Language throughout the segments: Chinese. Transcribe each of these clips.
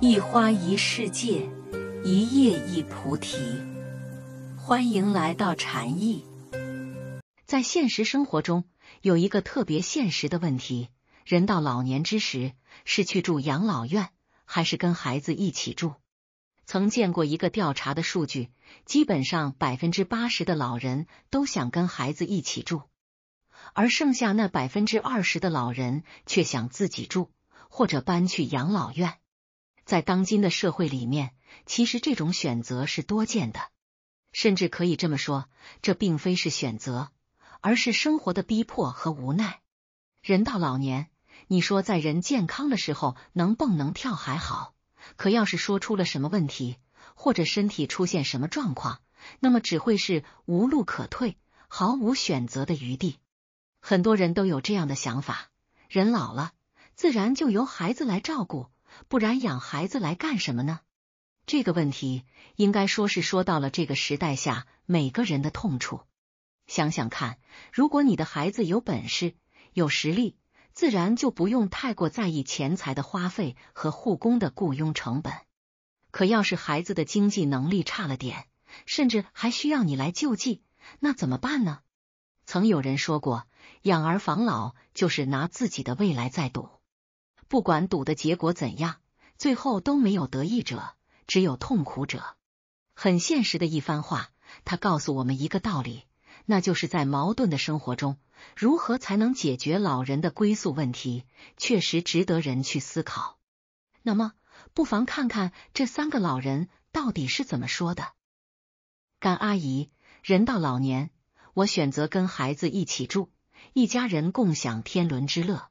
一花一世界，一叶一菩提。欢迎来到禅意。在现实生活中，有一个特别现实的问题：人到老年之时，是去住养老院，还是跟孩子一起住？曾见过一个调查的数据，基本上百分之八十的老人都想跟孩子一起住，而剩下那百分之二十的老人却想自己住，或者搬去养老院。在当今的社会里面，其实这种选择是多见的，甚至可以这么说，这并非是选择，而是生活的逼迫和无奈。人到老年，你说在人健康的时候能蹦能跳还好，可要是说出了什么问题，或者身体出现什么状况，那么只会是无路可退，毫无选择的余地。很多人都有这样的想法：人老了，自然就由孩子来照顾。不然养孩子来干什么呢？这个问题应该说是说到了这个时代下每个人的痛处。想想看，如果你的孩子有本事、有实力，自然就不用太过在意钱财的花费和护工的雇佣成本。可要是孩子的经济能力差了点，甚至还需要你来救济，那怎么办呢？曾有人说过，养儿防老就是拿自己的未来在赌。不管赌的结果怎样，最后都没有得意者，只有痛苦者。很现实的一番话，他告诉我们一个道理，那就是在矛盾的生活中，如何才能解决老人的归宿问题，确实值得人去思考。那么，不妨看看这三个老人到底是怎么说的。甘阿姨，人到老年，我选择跟孩子一起住，一家人共享天伦之乐。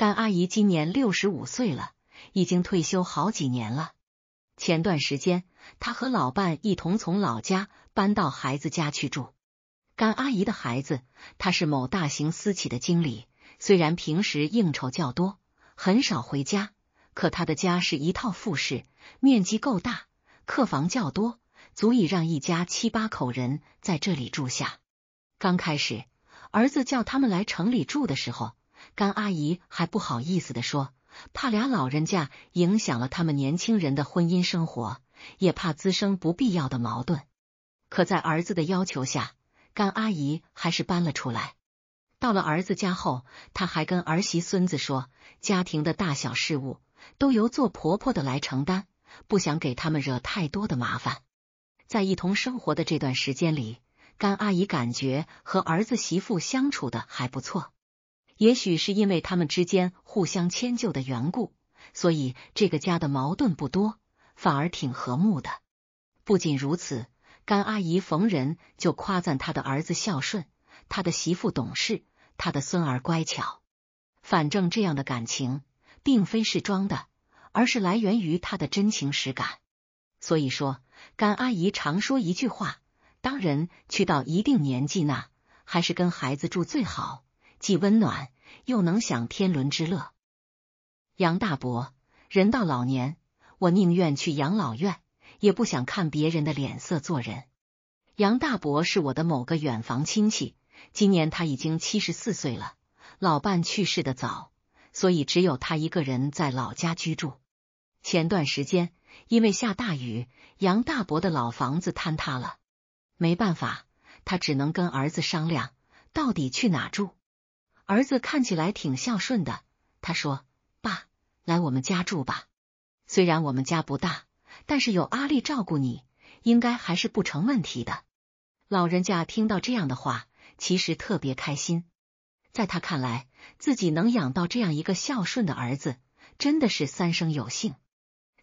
甘阿姨今年六十五岁了，已经退休好几年了。前段时间，她和老伴一同从老家搬到孩子家去住。甘阿姨的孩子，他是某大型私企的经理，虽然平时应酬较多，很少回家，可他的家是一套复式，面积够大，客房较多，足以让一家七八口人在这里住下。刚开始，儿子叫他们来城里住的时候。甘阿姨还不好意思地说，怕俩老人家影响了他们年轻人的婚姻生活，也怕滋生不必要的矛盾。可在儿子的要求下，甘阿姨还是搬了出来。到了儿子家后，她还跟儿媳、孙子说，家庭的大小事务都由做婆婆的来承担，不想给他们惹太多的麻烦。在一同生活的这段时间里，甘阿姨感觉和儿子媳妇相处的还不错。也许是因为他们之间互相迁就的缘故，所以这个家的矛盾不多，反而挺和睦的。不仅如此，甘阿姨逢人就夸赞她的儿子孝顺，她的媳妇懂事，她的孙儿乖巧。反正这样的感情并非是装的，而是来源于他的真情实感。所以说，甘阿姨常说一句话：当人去到一定年纪呢，还是跟孩子住最好。既温暖，又能享天伦之乐。杨大伯，人到老年，我宁愿去养老院，也不想看别人的脸色做人。杨大伯是我的某个远房亲戚，今年他已经七十四岁了，老伴去世的早，所以只有他一个人在老家居住。前段时间因为下大雨，杨大伯的老房子坍塌了，没办法，他只能跟儿子商量，到底去哪住。儿子看起来挺孝顺的，他说：“爸，来我们家住吧。虽然我们家不大，但是有阿丽照顾你，应该还是不成问题的。”老人家听到这样的话，其实特别开心。在他看来，自己能养到这样一个孝顺的儿子，真的是三生有幸。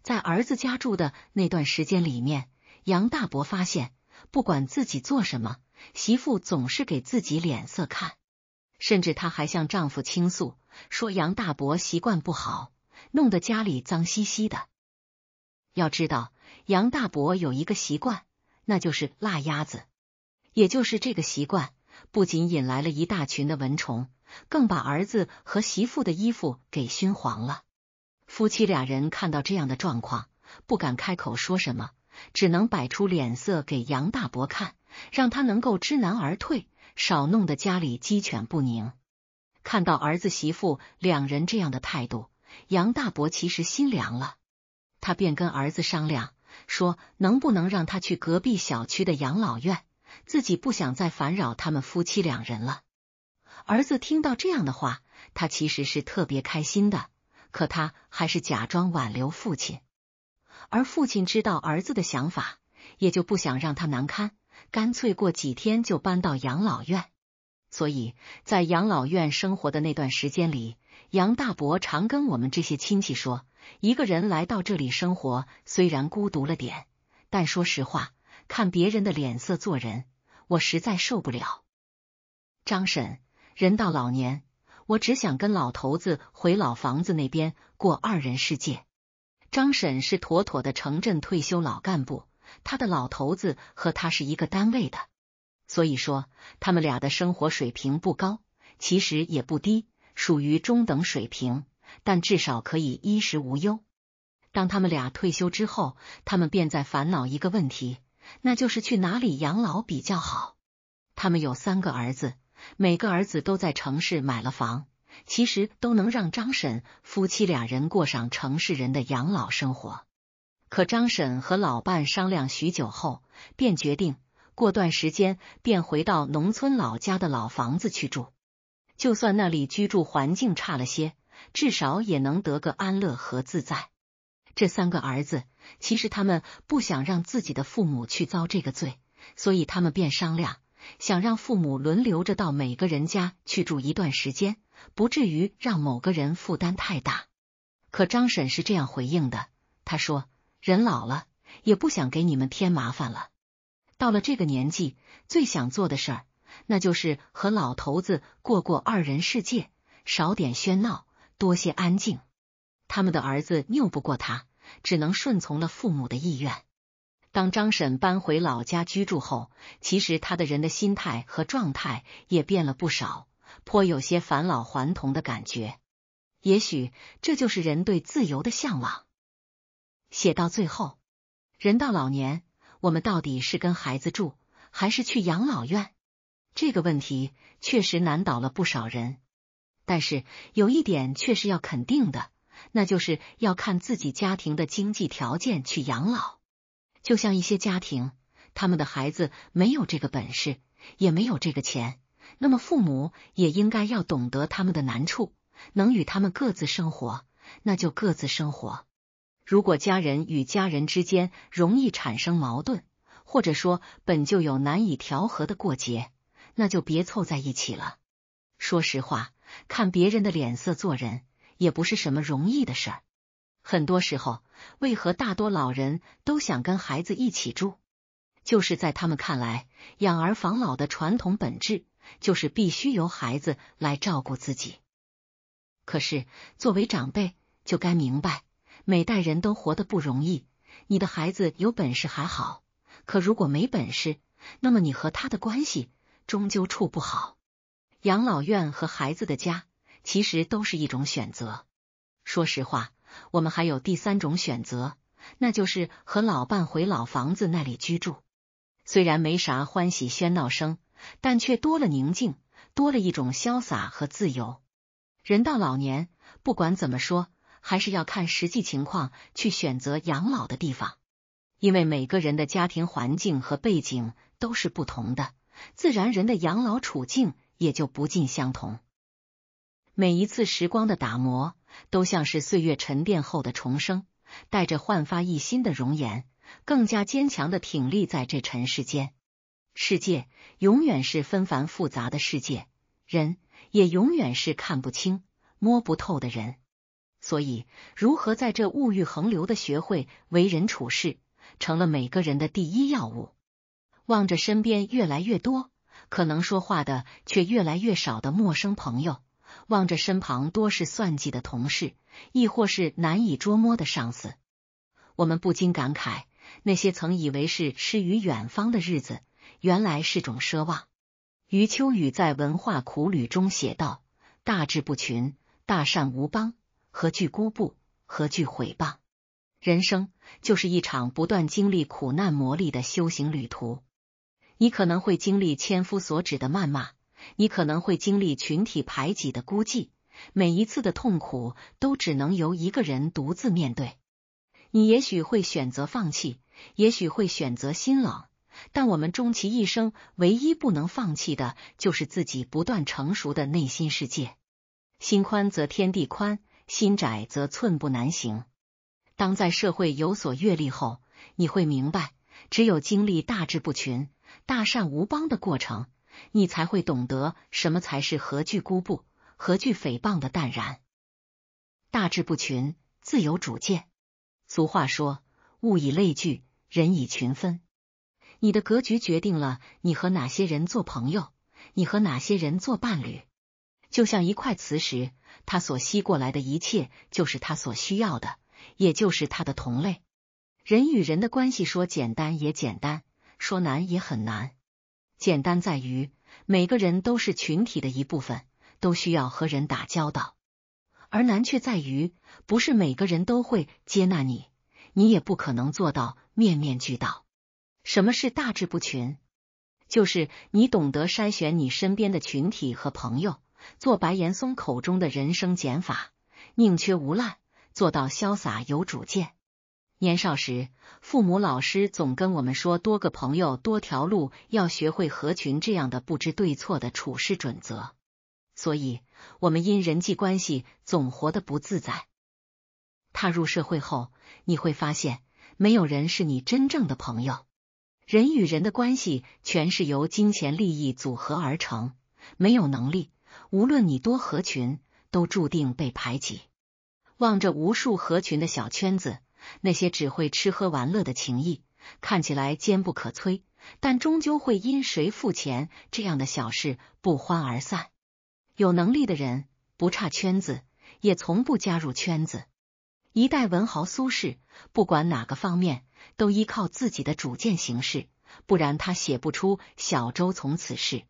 在儿子家住的那段时间里面，杨大伯发现，不管自己做什么，媳妇总是给自己脸色看。甚至她还向丈夫倾诉，说杨大伯习惯不好，弄得家里脏兮兮的。要知道，杨大伯有一个习惯，那就是辣鸭子。也就是这个习惯，不仅引来了一大群的蚊虫，更把儿子和媳妇的衣服给熏黄了。夫妻俩人看到这样的状况，不敢开口说什么，只能摆出脸色给杨大伯看，让他能够知难而退。少弄得家里鸡犬不宁。看到儿子媳妇两人这样的态度，杨大伯其实心凉了。他便跟儿子商量，说能不能让他去隔壁小区的养老院，自己不想再烦扰他们夫妻两人了。儿子听到这样的话，他其实是特别开心的，可他还是假装挽留父亲。而父亲知道儿子的想法，也就不想让他难堪。干脆过几天就搬到养老院，所以在养老院生活的那段时间里，杨大伯常跟我们这些亲戚说，一个人来到这里生活虽然孤独了点，但说实话，看别人的脸色做人，我实在受不了。张婶，人到老年，我只想跟老头子回老房子那边过二人世界。张婶是妥妥的城镇退休老干部。他的老头子和他是一个单位的，所以说他们俩的生活水平不高，其实也不低，属于中等水平，但至少可以衣食无忧。当他们俩退休之后，他们便在烦恼一个问题，那就是去哪里养老比较好。他们有三个儿子，每个儿子都在城市买了房，其实都能让张婶夫妻俩人过上城市人的养老生活。可张婶和老伴商量许久后，便决定过段时间便回到农村老家的老房子去住。就算那里居住环境差了些，至少也能得个安乐和自在。这三个儿子其实他们不想让自己的父母去遭这个罪，所以他们便商量，想让父母轮流着到每个人家去住一段时间，不至于让某个人负担太大。可张婶是这样回应的：“他说。”人老了，也不想给你们添麻烦了。到了这个年纪，最想做的事儿，那就是和老头子过过二人世界，少点喧闹，多些安静。他们的儿子拗不过他，只能顺从了父母的意愿。当张婶搬回老家居住后，其实他的人的心态和状态也变了不少，颇有些返老还童的感觉。也许这就是人对自由的向往。写到最后，人到老年，我们到底是跟孩子住，还是去养老院？这个问题确实难倒了不少人。但是有一点却是要肯定的，那就是要看自己家庭的经济条件去养老。就像一些家庭，他们的孩子没有这个本事，也没有这个钱，那么父母也应该要懂得他们的难处，能与他们各自生活，那就各自生活。如果家人与家人之间容易产生矛盾，或者说本就有难以调和的过节，那就别凑在一起了。说实话，看别人的脸色做人也不是什么容易的事儿。很多时候，为何大多老人都想跟孩子一起住？就是在他们看来，养儿防老的传统本质就是必须由孩子来照顾自己。可是，作为长辈，就该明白。每代人都活得不容易，你的孩子有本事还好，可如果没本事，那么你和他的关系终究处不好。养老院和孩子的家其实都是一种选择。说实话，我们还有第三种选择，那就是和老伴回老房子那里居住。虽然没啥欢喜喧闹声，但却多了宁静，多了一种潇洒和自由。人到老年，不管怎么说。还是要看实际情况去选择养老的地方，因为每个人的家庭环境和背景都是不同的，自然人的养老处境也就不尽相同。每一次时光的打磨，都像是岁月沉淀后的重生，带着焕发一新的容颜，更加坚强的挺立在这尘世间。世界永远是纷繁复杂的世界，人也永远是看不清、摸不透的人。所以，如何在这物欲横流的学会为人处事，成了每个人的第一要务。望着身边越来越多可能说话的，却越来越少的陌生朋友；望着身旁多是算计的同事，亦或是难以捉摸的上司，我们不禁感慨：那些曾以为是诗与远方的日子，原来是种奢望。余秋雨在《文化苦旅》中写道：“大智不群，大善无邦。”何惧孤步，何惧毁谤？人生就是一场不断经历苦难磨砺的修行旅途。你可能会经历千夫所指的谩骂，你可能会经历群体排挤的孤寂。每一次的痛苦都只能由一个人独自面对。你也许会选择放弃，也许会选择心冷，但我们终其一生，唯一不能放弃的就是自己不断成熟的内心世界。心宽则天地宽。心窄则寸步难行。当在社会有所阅历后，你会明白，只有经历大智不群、大善无帮的过程，你才会懂得什么才是何惧孤不何惧诽谤的淡然。大智不群，自有主见。俗话说，物以类聚，人以群分。你的格局决定了你和哪些人做朋友，你和哪些人做伴侣。就像一块磁石，它所吸过来的一切就是它所需要的，也就是它的同类。人与人的关系，说简单也简单，说难也很难。简单在于每个人都是群体的一部分，都需要和人打交道；而难却在于不是每个人都会接纳你，你也不可能做到面面俱到。什么是大智不群？就是你懂得筛选你身边的群体和朋友。做白岩松口中的人生减法，宁缺毋滥，做到潇洒有主见。年少时，父母、老师总跟我们说：“多个朋友多条路，要学会合群。”这样的不知对错的处事准则，所以我们因人际关系总活得不自在。踏入社会后，你会发现，没有人是你真正的朋友。人与人的关系全是由金钱利益组合而成，没有能力。无论你多合群，都注定被排挤。望着无数合群的小圈子，那些只会吃喝玩乐的情谊，看起来坚不可摧，但终究会因谁付钱这样的小事不欢而散。有能力的人不差圈子，也从不加入圈子。一代文豪苏轼，不管哪个方面都依靠自己的主见行事，不然他写不出小舟从此逝。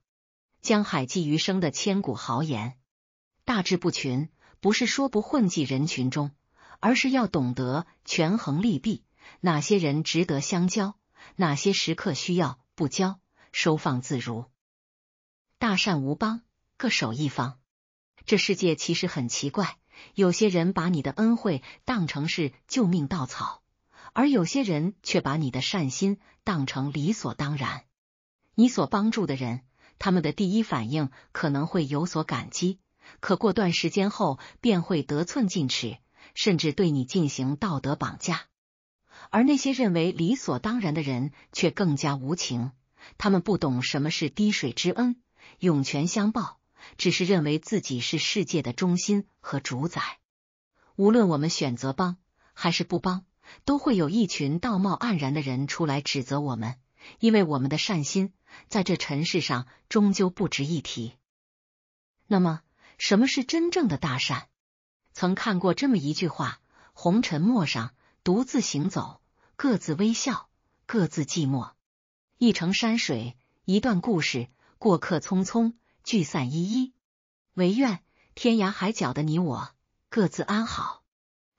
江海寄余生的千古豪言，大智不群不是说不混迹人群中，而是要懂得权衡利弊，哪些人值得相交，哪些时刻需要不交，收放自如。大善无帮，各守一方。这世界其实很奇怪，有些人把你的恩惠当成是救命稻草，而有些人却把你的善心当成理所当然。你所帮助的人。他们的第一反应可能会有所感激，可过段时间后便会得寸进尺，甚至对你进行道德绑架。而那些认为理所当然的人却更加无情，他们不懂什么是滴水之恩涌泉相报，只是认为自己是世界的中心和主宰。无论我们选择帮还是不帮，都会有一群道貌岸然的人出来指责我们，因为我们的善心。在这尘世上，终究不值一提。那么，什么是真正的大善？曾看过这么一句话：红尘陌上，独自行走，各自微笑，各自寂寞。一程山水，一段故事，过客匆匆，聚散依依。唯愿天涯海角的你我，各自安好。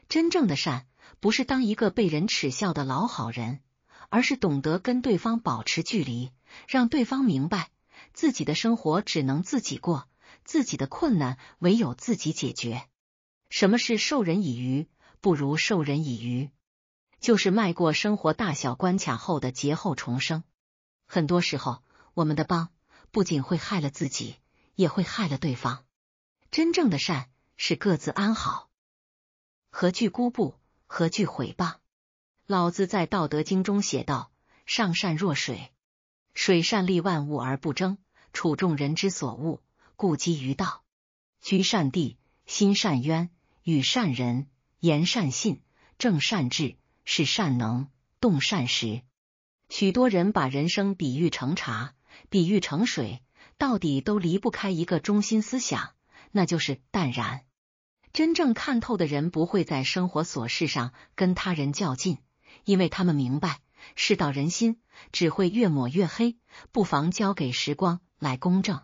真正的善，不是当一个被人耻笑的老好人，而是懂得跟对方保持距离。让对方明白，自己的生活只能自己过，自己的困难唯有自己解决。什么是授人以鱼，不如授人以渔？就是迈过生活大小关卡后的劫后重生。很多时候，我们的帮不仅会害了自己，也会害了对方。真正的善是各自安好，何惧辜负，何惧回报？老子在《道德经》中写道：“上善若水。”水善利万物而不争，处众人之所恶，故几于道。居善地，心善渊，与善人，言善信，正善治，是善能，动善时。许多人把人生比喻成茶，比喻成水，到底都离不开一个中心思想，那就是淡然。真正看透的人不会在生活琐事上跟他人较劲，因为他们明白。世道人心只会越抹越黑，不妨交给时光来公正。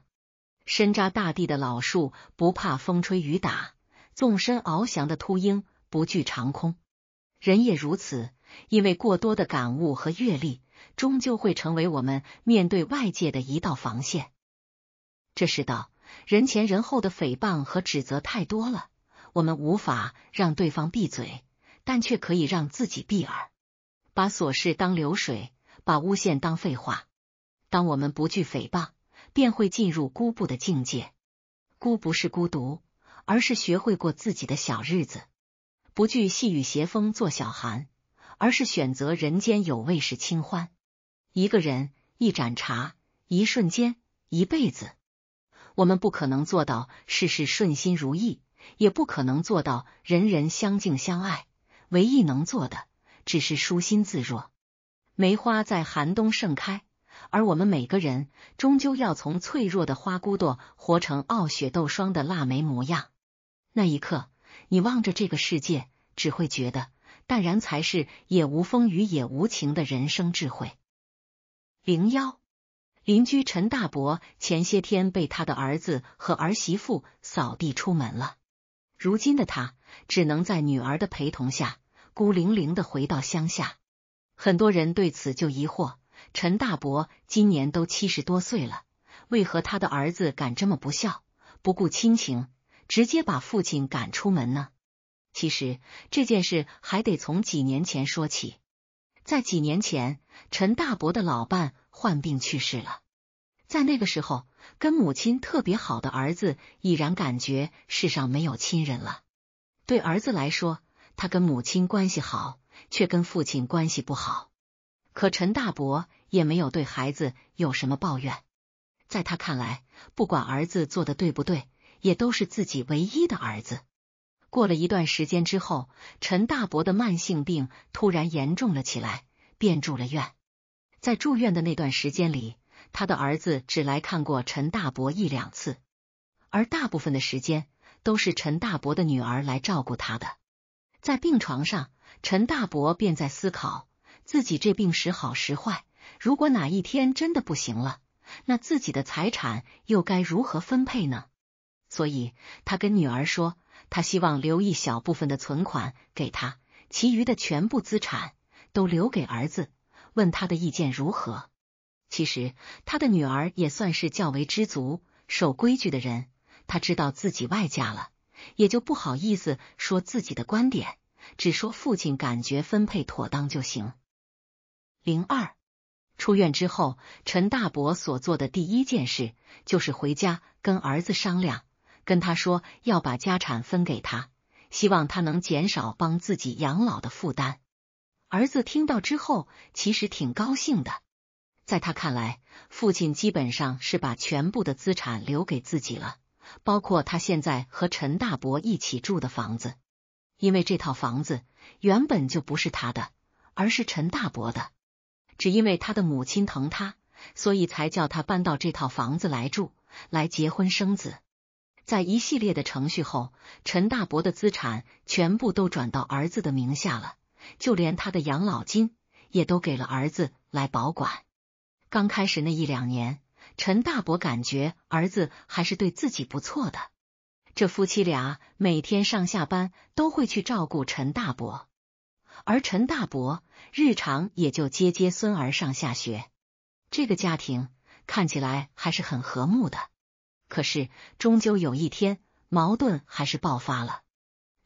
深扎大地的老树不怕风吹雨打，纵身翱翔的秃鹰不惧长空。人也如此，因为过多的感悟和阅历，终究会成为我们面对外界的一道防线。这世道，人前人后的诽谤和指责太多了，我们无法让对方闭嘴，但却可以让自己闭耳。把琐事当流水，把诬陷当废话。当我们不惧诽谤，便会进入孤不的境界。孤不是孤独，而是学会过自己的小日子。不惧细雨斜风做小寒，而是选择人间有味是清欢。一个人，一盏茶，一瞬间，一辈子。我们不可能做到事事顺心如意，也不可能做到人人相敬相爱。唯一能做的。只是舒心自若。梅花在寒冬盛开，而我们每个人终究要从脆弱的花骨朵活成傲雪斗霜的腊梅模样。那一刻，你望着这个世界，只会觉得淡然才是也无风雨也无晴的人生智慧。零幺，邻居陈大伯前些天被他的儿子和儿媳妇扫地出门了，如今的他只能在女儿的陪同下。孤零零的回到乡下，很多人对此就疑惑：陈大伯今年都七十多岁了，为何他的儿子敢这么不孝，不顾亲情，直接把父亲赶出门呢？其实这件事还得从几年前说起。在几年前，陈大伯的老伴患病去世了，在那个时候，跟母亲特别好的儿子已然感觉世上没有亲人了。对儿子来说，他跟母亲关系好，却跟父亲关系不好。可陈大伯也没有对孩子有什么抱怨。在他看来，不管儿子做的对不对，也都是自己唯一的儿子。过了一段时间之后，陈大伯的慢性病突然严重了起来，便住了院。在住院的那段时间里，他的儿子只来看过陈大伯一两次，而大部分的时间都是陈大伯的女儿来照顾他的。在病床上，陈大伯便在思考自己这病时好时坏。如果哪一天真的不行了，那自己的财产又该如何分配呢？所以，他跟女儿说，他希望留一小部分的存款给他，其余的全部资产都留给儿子，问他的意见如何。其实，他的女儿也算是较为知足、守规矩的人，他知道自己外嫁了。也就不好意思说自己的观点，只说父亲感觉分配妥当就行。零二出院之后，陈大伯所做的第一件事就是回家跟儿子商量，跟他说要把家产分给他，希望他能减少帮自己养老的负担。儿子听到之后，其实挺高兴的，在他看来，父亲基本上是把全部的资产留给自己了。包括他现在和陈大伯一起住的房子，因为这套房子原本就不是他的，而是陈大伯的，只因为他的母亲疼他，所以才叫他搬到这套房子来住，来结婚生子。在一系列的程序后，陈大伯的资产全部都转到儿子的名下了，就连他的养老金也都给了儿子来保管。刚开始那一两年。陈大伯感觉儿子还是对自己不错的，这夫妻俩每天上下班都会去照顾陈大伯，而陈大伯日常也就接接孙儿上下学。这个家庭看起来还是很和睦的，可是终究有一天矛盾还是爆发了。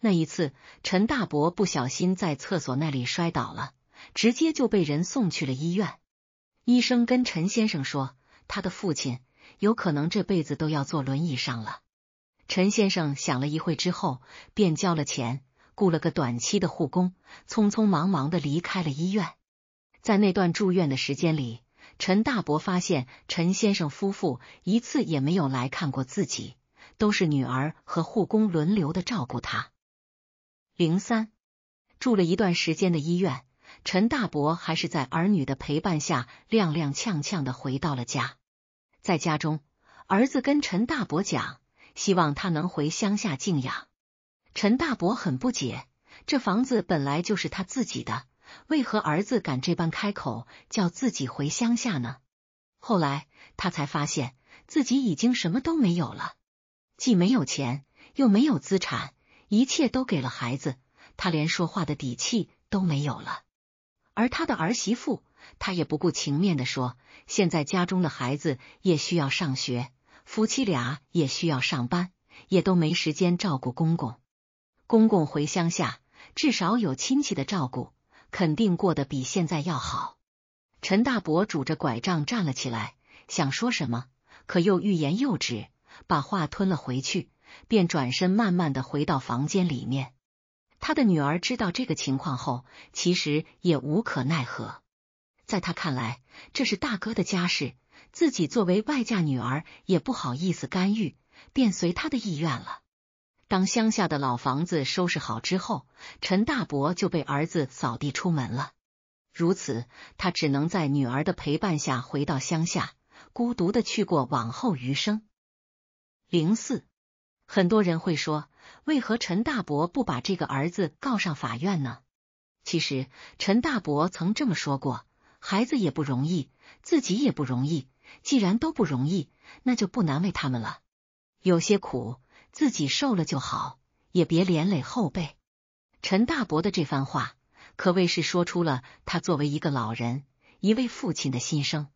那一次，陈大伯不小心在厕所那里摔倒了，直接就被人送去了医院。医生跟陈先生说。他的父亲有可能这辈子都要坐轮椅上了。陈先生想了一会之后，便交了钱，雇了个短期的护工，匆匆忙忙的离开了医院。在那段住院的时间里，陈大伯发现陈先生夫妇一次也没有来看过自己，都是女儿和护工轮流的照顾他。零三住了一段时间的医院，陈大伯还是在儿女的陪伴下，踉踉跄跄的回到了家。在家中，儿子跟陈大伯讲，希望他能回乡下静养。陈大伯很不解，这房子本来就是他自己的，为何儿子敢这般开口叫自己回乡下呢？后来他才发现，自己已经什么都没有了，既没有钱，又没有资产，一切都给了孩子，他连说话的底气都没有了。而他的儿媳妇。他也不顾情面的说：“现在家中的孩子也需要上学，夫妻俩也需要上班，也都没时间照顾公公。公公回乡下，至少有亲戚的照顾，肯定过得比现在要好。”陈大伯拄着拐杖站了起来，想说什么，可又欲言又止，把话吞了回去，便转身慢慢的回到房间里面。他的女儿知道这个情况后，其实也无可奈何。在他看来，这是大哥的家事，自己作为外嫁女儿也不好意思干预，便随他的意愿了。当乡下的老房子收拾好之后，陈大伯就被儿子扫地出门了。如此，他只能在女儿的陪伴下回到乡下，孤独的去过往后余生。零四，很多人会说，为何陈大伯不把这个儿子告上法院呢？其实，陈大伯曾这么说过。孩子也不容易，自己也不容易。既然都不容易，那就不难为他们了。有些苦自己受了就好，也别连累后辈。陈大伯的这番话可谓是说出了他作为一个老人、一位父亲的心声。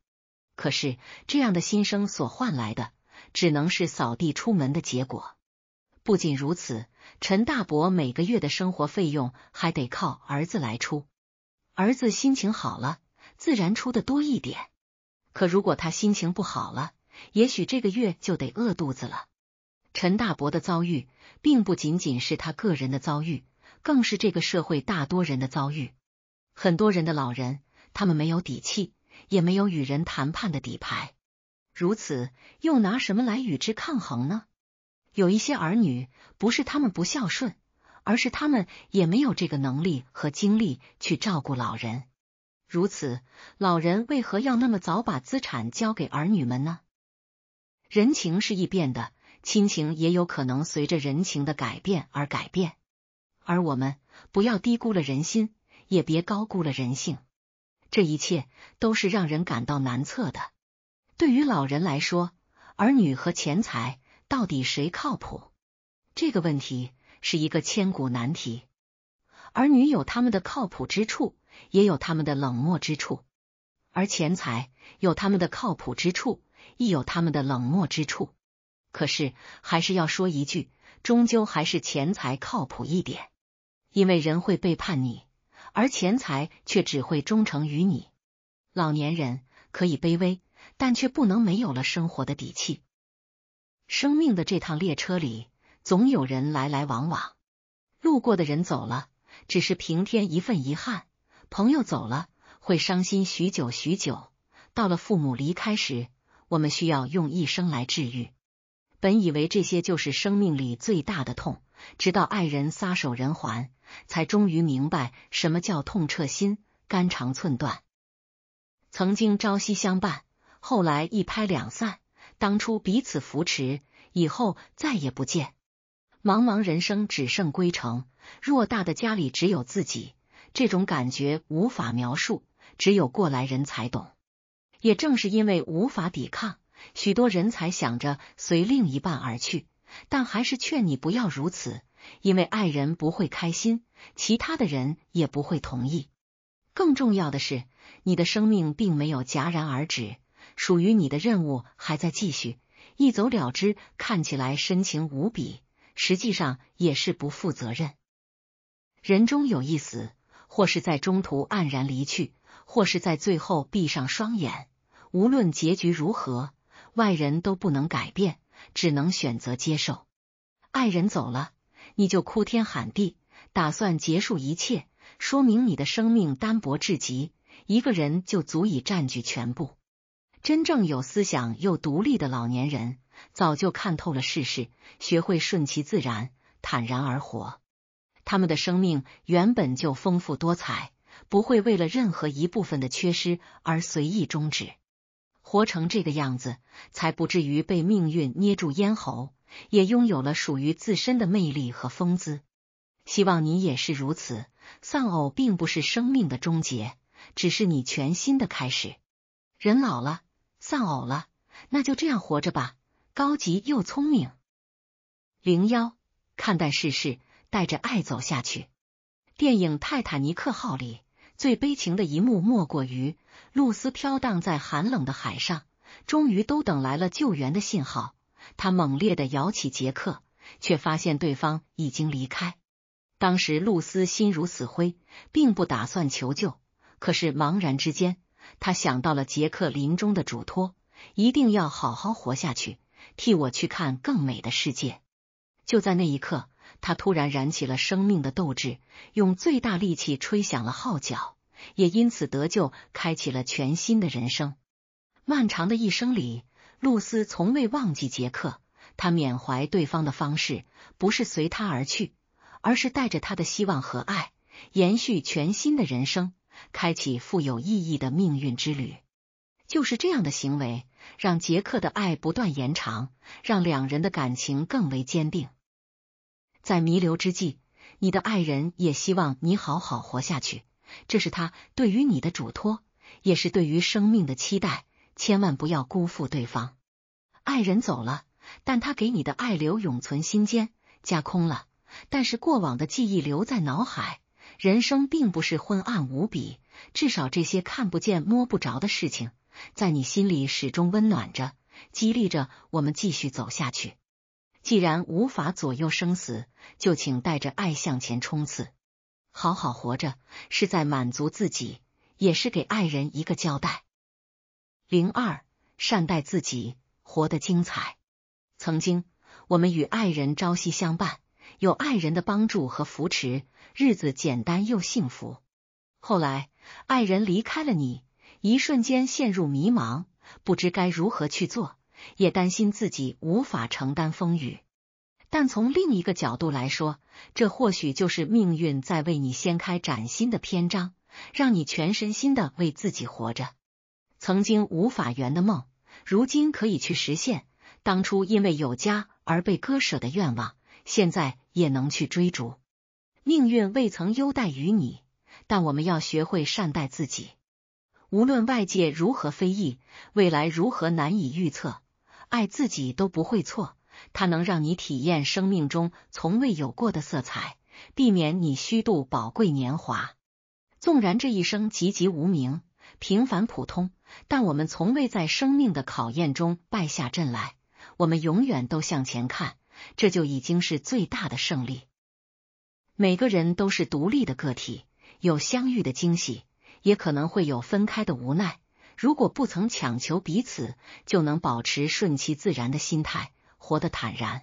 可是这样的心声所换来的，只能是扫地出门的结果。不仅如此，陈大伯每个月的生活费用还得靠儿子来出。儿子心情好了。自然出的多一点，可如果他心情不好了，也许这个月就得饿肚子了。陈大伯的遭遇并不仅仅是他个人的遭遇，更是这个社会大多人的遭遇。很多人的老人，他们没有底气，也没有与人谈判的底牌，如此又拿什么来与之抗衡呢？有一些儿女不是他们不孝顺，而是他们也没有这个能力和精力去照顾老人。如此，老人为何要那么早把资产交给儿女们呢？人情是易变的，亲情也有可能随着人情的改变而改变。而我们不要低估了人心，也别高估了人性，这一切都是让人感到难测的。对于老人来说，儿女和钱财到底谁靠谱？这个问题是一个千古难题。儿女有他们的靠谱之处。也有他们的冷漠之处，而钱财有他们的靠谱之处，亦有他们的冷漠之处。可是，还是要说一句，终究还是钱财靠谱一点，因为人会背叛你，而钱财却只会忠诚于你。老年人可以卑微，但却不能没有了生活的底气。生命的这趟列车里，总有人来来往往，路过的人走了，只是平添一份遗憾。朋友走了，会伤心许久许久。到了父母离开时，我们需要用一生来治愈。本以为这些就是生命里最大的痛，直到爱人撒手人寰，才终于明白什么叫痛彻心、肝肠寸断。曾经朝夕相伴，后来一拍两散；当初彼此扶持，以后再也不见。茫茫人生只剩归程，偌大的家里只有自己。这种感觉无法描述，只有过来人才懂。也正是因为无法抵抗，许多人才想着随另一半而去。但还是劝你不要如此，因为爱人不会开心，其他的人也不会同意。更重要的是，你的生命并没有戛然而止，属于你的任务还在继续。一走了之，看起来深情无比，实际上也是不负责任。人终有一死。或是在中途黯然离去，或是在最后闭上双眼。无论结局如何，外人都不能改变，只能选择接受。爱人走了，你就哭天喊地，打算结束一切，说明你的生命单薄至极，一个人就足以占据全部。真正有思想又独立的老年人，早就看透了世事，学会顺其自然，坦然而活。他们的生命原本就丰富多彩，不会为了任何一部分的缺失而随意终止。活成这个样子，才不至于被命运捏住咽喉，也拥有了属于自身的魅力和风姿。希望你也是如此。丧偶并不是生命的终结，只是你全新的开始。人老了，丧偶了，那就这样活着吧，高级又聪明。零幺，看待世事。带着爱走下去。电影《泰坦尼克号》里最悲情的一幕，莫过于露丝飘荡在寒冷的海上，终于都等来了救援的信号。他猛烈的摇起杰克，却发现对方已经离开。当时露丝心如死灰，并不打算求救。可是茫然之间，他想到了杰克临终的嘱托：一定要好好活下去，替我去看更美的世界。就在那一刻。他突然燃起了生命的斗志，用最大力气吹响了号角，也因此得救，开启了全新的人生。漫长的一生里，露丝从未忘记杰克。他缅怀对方的方式，不是随他而去，而是带着他的希望和爱，延续全新的人生，开启富有意义的命运之旅。就是这样的行为，让杰克的爱不断延长，让两人的感情更为坚定。在弥留之际，你的爱人也希望你好好活下去，这是他对于你的嘱托，也是对于生命的期待。千万不要辜负对方。爱人走了，但他给你的爱留永存心间。架空了，但是过往的记忆留在脑海。人生并不是昏暗无比，至少这些看不见摸不着的事情，在你心里始终温暖着，激励着我们继续走下去。既然无法左右生死，就请带着爱向前冲刺，好好活着，是在满足自己，也是给爱人一个交代。零二，善待自己，活得精彩。曾经，我们与爱人朝夕相伴，有爱人的帮助和扶持，日子简单又幸福。后来，爱人离开了你，一瞬间陷入迷茫，不知该如何去做。也担心自己无法承担风雨，但从另一个角度来说，这或许就是命运在为你掀开展新的篇章，让你全身心的为自己活着。曾经无法圆的梦，如今可以去实现；当初因为有家而被割舍的愿望，现在也能去追逐。命运未曾优待于你，但我们要学会善待自己。无论外界如何非议，未来如何难以预测。爱自己都不会错，它能让你体验生命中从未有过的色彩，避免你虚度宝贵年华。纵然这一生籍籍无名、平凡普通，但我们从未在生命的考验中败下阵来。我们永远都向前看，这就已经是最大的胜利。每个人都是独立的个体，有相遇的惊喜，也可能会有分开的无奈。如果不曾强求彼此，就能保持顺其自然的心态，活得坦然。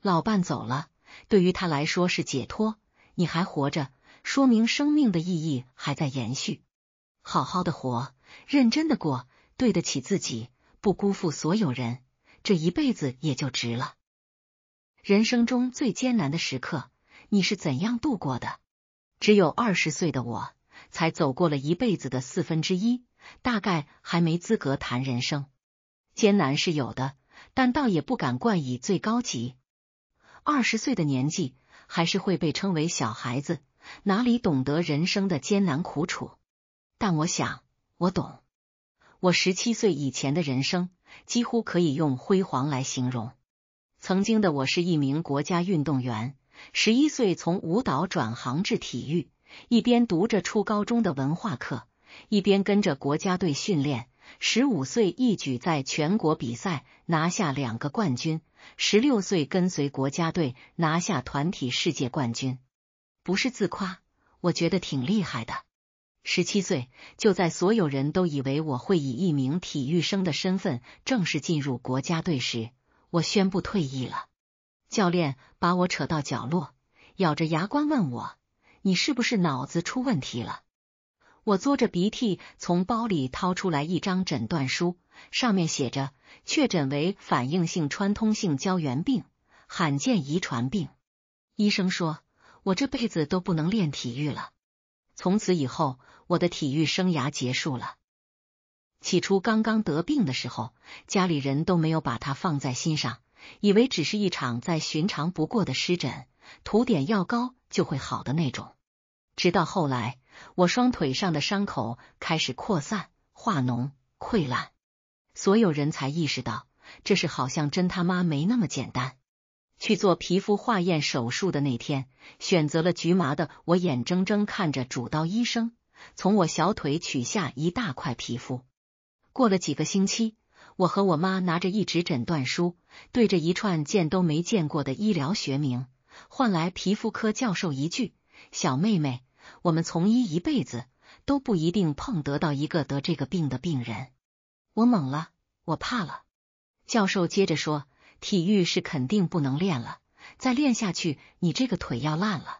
老伴走了，对于他来说是解脱；你还活着，说明生命的意义还在延续。好好的活，认真的过，对得起自己，不辜负所有人，这一辈子也就值了。人生中最艰难的时刻，你是怎样度过的？只有二十岁的我，才走过了一辈子的四分之一。大概还没资格谈人生，艰难是有的，但倒也不敢冠以最高级。二十岁的年纪，还是会被称为小孩子，哪里懂得人生的艰难苦楚？但我想，我懂。我十七岁以前的人生，几乎可以用辉煌来形容。曾经的我是一名国家运动员，十一岁从舞蹈转行至体育，一边读着初高中的文化课。一边跟着国家队训练，十五岁一举在全国比赛拿下两个冠军，十六岁跟随国家队拿下团体世界冠军。不是自夸，我觉得挺厉害的。十七岁就在所有人都以为我会以一名体育生的身份正式进入国家队时，我宣布退役了。教练把我扯到角落，咬着牙关问我：“你是不是脑子出问题了？”我嘬着鼻涕，从包里掏出来一张诊断书，上面写着“确诊为反应性穿通性胶原病，罕见遗传病”。医生说：“我这辈子都不能练体育了。”从此以后，我的体育生涯结束了。起初，刚刚得病的时候，家里人都没有把它放在心上，以为只是一场再寻常不过的湿疹，涂点药膏就会好的那种。直到后来，我双腿上的伤口开始扩散、化脓、溃烂，所有人才意识到，这是好像真他妈没那么简单。去做皮肤化验手术的那天，选择了局麻的我，眼睁睁看着主刀医生从我小腿取下一大块皮肤。过了几个星期，我和我妈拿着一纸诊断书，对着一串见都没见过的医疗学名，换来皮肤科教授一句。小妹妹，我们从医一辈子都不一定碰得到一个得这个病的病人。我懵了，我怕了。教授接着说：“体育是肯定不能练了，再练下去，你这个腿要烂了。”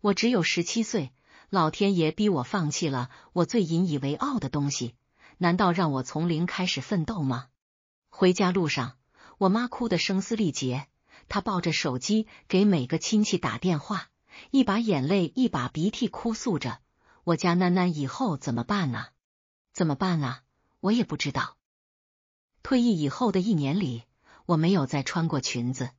我只有十七岁，老天爷逼我放弃了我最引以为傲的东西，难道让我从零开始奋斗吗？回家路上，我妈哭得声嘶力竭，她抱着手机给每个亲戚打电话。一把眼泪一把鼻涕哭诉着：“我家囡囡以后怎么办呢？怎么办啊？我也不知道。”退役以后的一年里，我没有再穿过裙子，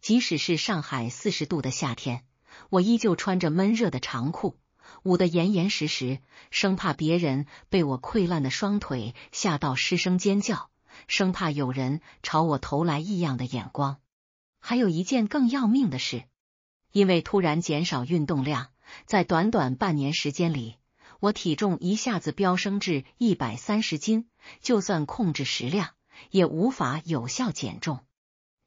即使是上海四十度的夏天，我依旧穿着闷热的长裤，捂得严严实实，生怕别人被我溃烂的双腿吓到失声尖叫，生怕有人朝我投来异样的眼光。还有一件更要命的事。因为突然减少运动量，在短短半年时间里，我体重一下子飙升至一百三十斤。就算控制食量，也无法有效减重。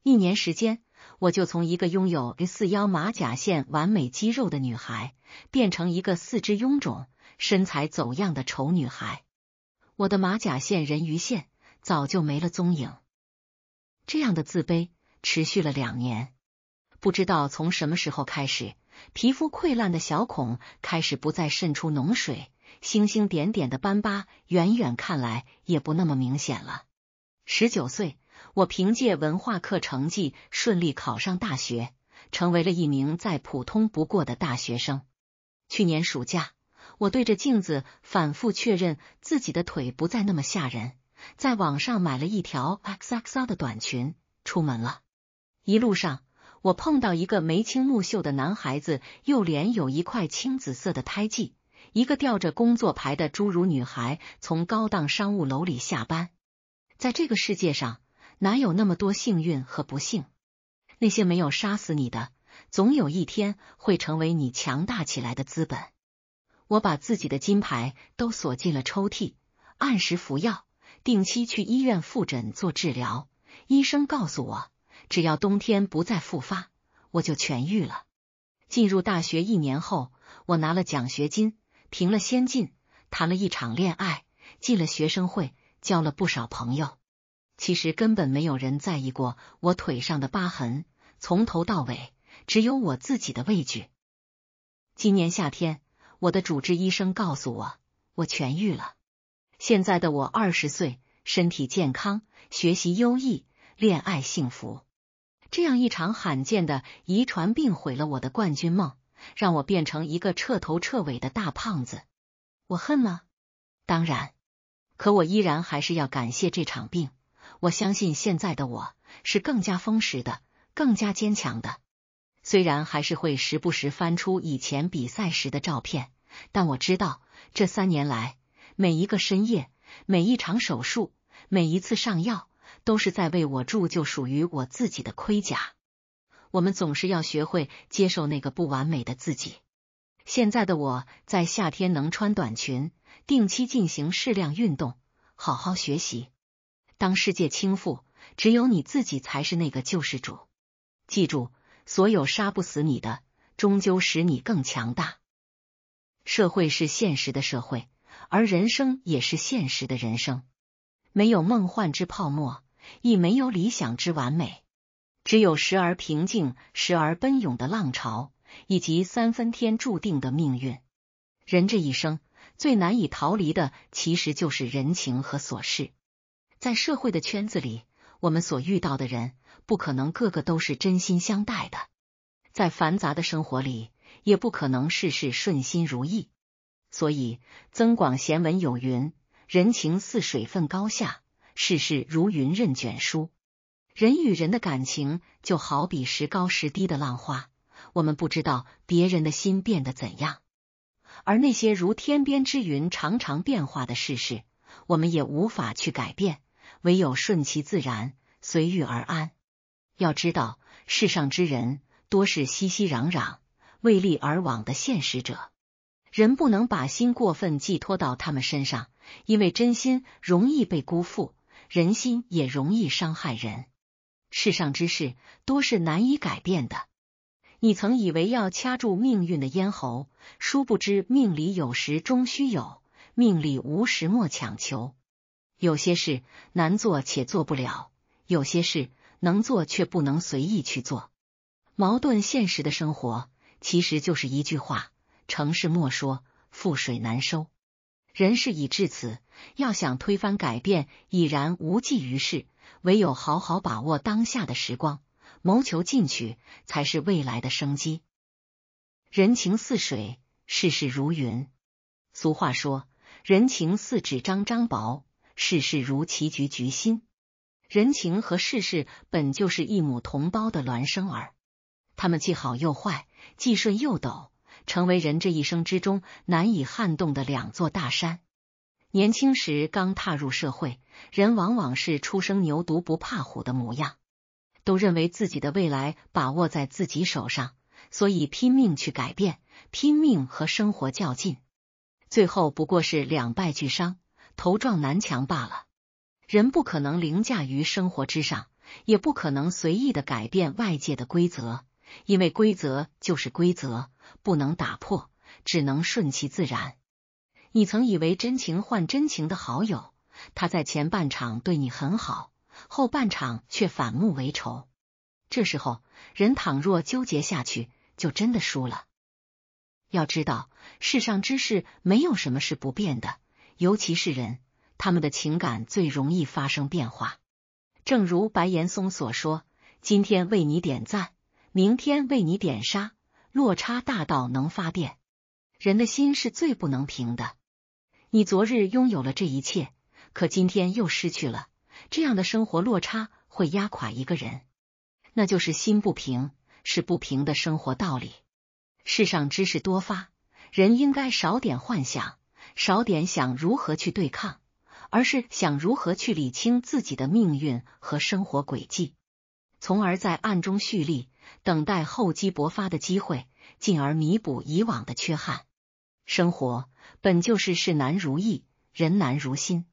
一年时间，我就从一个拥有 A 四腰马甲线、完美肌肉的女孩，变成一个四肢臃肿、身材走样的丑女孩。我的马甲线、人鱼线早就没了踪影。这样的自卑持续了两年。不知道从什么时候开始，皮肤溃烂的小孔开始不再渗出脓水，星星点点的斑疤远远看来也不那么明显了。十九岁，我凭借文化课成绩顺利考上大学，成为了一名再普通不过的大学生。去年暑假，我对着镜子反复确认自己的腿不再那么吓人，在网上买了一条 X X L 的短裙，出门了一路上。我碰到一个眉清目秀的男孩子，右脸有一块青紫色的胎记。一个吊着工作牌的侏儒女孩从高档商务楼里下班。在这个世界上，哪有那么多幸运和不幸？那些没有杀死你的，总有一天会成为你强大起来的资本。我把自己的金牌都锁进了抽屉，按时服药，定期去医院复诊做治疗。医生告诉我。只要冬天不再复发，我就痊愈了。进入大学一年后，我拿了奖学金，评了先进，谈了一场恋爱，进了学生会，交了不少朋友。其实根本没有人在意过我腿上的疤痕，从头到尾只有我自己的畏惧。今年夏天，我的主治医生告诉我，我痊愈了。现在的我二十岁，身体健康，学习优异，恋爱幸福。这样一场罕见的遗传病毁了我的冠军梦，让我变成一个彻头彻尾的大胖子。我恨吗？当然，可我依然还是要感谢这场病。我相信现在的我是更加丰实的，更加坚强的。虽然还是会时不时翻出以前比赛时的照片，但我知道这三年来每一个深夜，每一场手术，每一次上药。都是在为我铸就属于我自己的盔甲。我们总是要学会接受那个不完美的自己。现在的我，在夏天能穿短裙，定期进行适量运动，好好学习。当世界倾覆，只有你自己才是那个救世主。记住，所有杀不死你的，终究使你更强大。社会是现实的社会，而人生也是现实的人生，没有梦幻之泡沫。亦没有理想之完美，只有时而平静、时而奔涌的浪潮，以及三分天注定的命运。人这一生最难以逃离的，其实就是人情和琐事。在社会的圈子里，我们所遇到的人，不可能个个都是真心相待的；在繁杂的生活里，也不可能事事顺心如意。所以，《增广贤文》有云：“人情似水分高下。”世事如云，任卷舒。人与人的感情就好比时高时低的浪花，我们不知道别人的心变得怎样，而那些如天边之云，常常变化的世事，我们也无法去改变，唯有顺其自然，随遇而安。要知道，世上之人多是熙熙攘攘、为利而往的现实者，人不能把心过分寄托到他们身上，因为真心容易被辜负。人心也容易伤害人，世上之事多是难以改变的。你曾以为要掐住命运的咽喉，殊不知命里有时终须有，命里无时莫强求。有些事难做且做不了，有些事能做却不能随意去做。矛盾现实的生活，其实就是一句话：成事莫说，覆水难收。人事已至此，要想推翻改变已然无济于事，唯有好好把握当下的时光，谋求进取才是未来的生机。人情似水，世事如云。俗话说：“人情似纸张张薄，世事如棋局局新。”人情和世事本就是一母同胞的孪生儿，他们既好又坏，既顺又陡。成为人这一生之中难以撼动的两座大山。年轻时刚踏入社会，人往往是初生牛犊不怕虎的模样，都认为自己的未来把握在自己手上，所以拼命去改变，拼命和生活较劲，最后不过是两败俱伤，头撞南墙罢了。人不可能凌驾于生活之上，也不可能随意的改变外界的规则。因为规则就是规则，不能打破，只能顺其自然。你曾以为真情换真情的好友，他在前半场对你很好，后半场却反目为仇。这时候，人倘若纠结下去，就真的输了。要知道，世上之事没有什么是不变的，尤其是人，他们的情感最容易发生变化。正如白岩松所说：“今天为你点赞。”明天为你点杀，落差大到能发电。人的心是最不能平的。你昨日拥有了这一切，可今天又失去了，这样的生活落差会压垮一个人。那就是心不平，是不平的生活道理。世上知识多发，人应该少点幻想，少点想如何去对抗，而是想如何去理清自己的命运和生活轨迹，从而在暗中蓄力。等待厚积薄发的机会，进而弥补以往的缺憾。生活本就是事难如意，人难如心。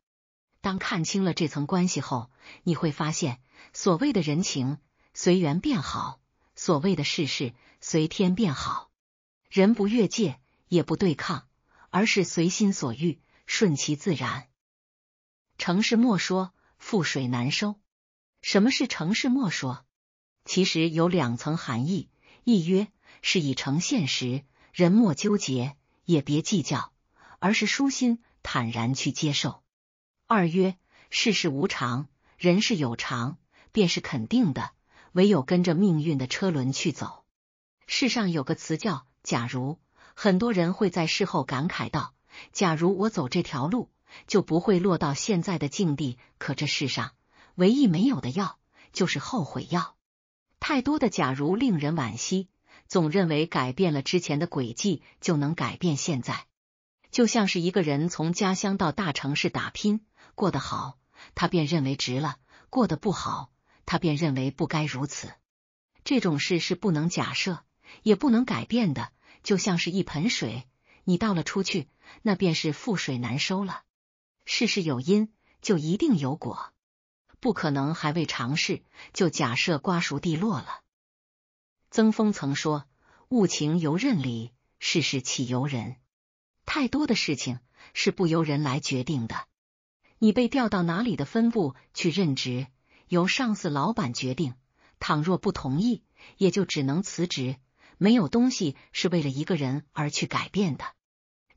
当看清了这层关系后，你会发现，所谓的人情随缘变好，所谓的世事随天变好。人不越界，也不对抗，而是随心所欲，顺其自然。成事莫说，覆水难收。什么是成事莫说？其实有两层含义：一曰是已成现实，人莫纠结，也别计较，而是舒心坦然去接受；二曰世事无常，人是有常，便是肯定的，唯有跟着命运的车轮去走。世上有个词叫“假如”，很多人会在事后感慨道：“假如我走这条路，就不会落到现在的境地。”可这世上唯一没有的药，就是后悔药。太多的假如令人惋惜，总认为改变了之前的轨迹就能改变现在，就像是一个人从家乡到大城市打拼，过得好，他便认为值了；过得不好，他便认为不该如此。这种事是不能假设，也不能改变的，就像是一盆水，你倒了出去，那便是覆水难收了。事事有因，就一定有果。不可能还未尝试就假设瓜熟蒂落了。曾峰曾说：“物情由任理，事事岂由人。”太多的事情是不由人来决定的。你被调到哪里的分部去任职，由上司、老板决定。倘若不同意，也就只能辞职。没有东西是为了一个人而去改变的。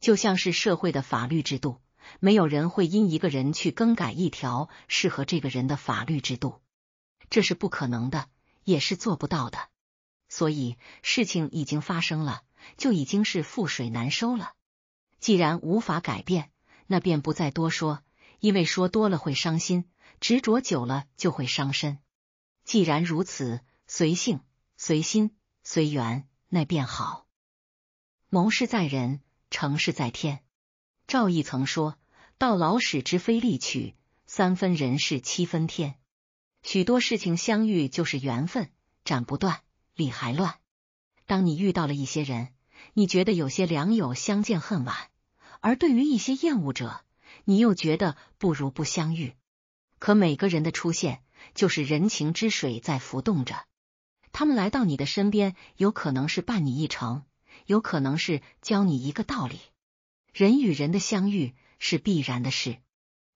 就像是社会的法律制度。没有人会因一个人去更改一条适合这个人的法律制度，这是不可能的，也是做不到的。所以事情已经发生了，就已经是覆水难收了。既然无法改变，那便不再多说，因为说多了会伤心，执着久了就会伤身。既然如此，随性、随心、随缘，那便好。谋事在人，成事在天。赵毅曾说。到老始知非力取，三分人事七分天。许多事情相遇就是缘分，斩不断，理还乱。当你遇到了一些人，你觉得有些良友相见恨晚；而对于一些厌恶者，你又觉得不如不相遇。可每个人的出现，就是人情之水在浮动着。他们来到你的身边，有可能是伴你一程，有可能是教你一个道理。人与人的相遇。是必然的事，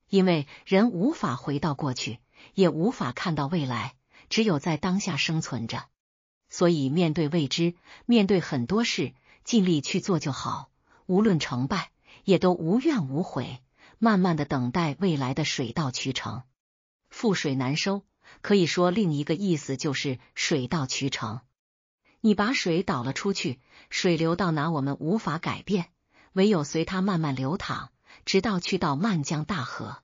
因为人无法回到过去，也无法看到未来，只有在当下生存着。所以，面对未知，面对很多事，尽力去做就好，无论成败，也都无怨无悔。慢慢的等待未来的水到渠成，覆水难收。可以说，另一个意思就是水到渠成。你把水倒了出去，水流到哪，我们无法改变，唯有随它慢慢流淌。直到去到漫江大河，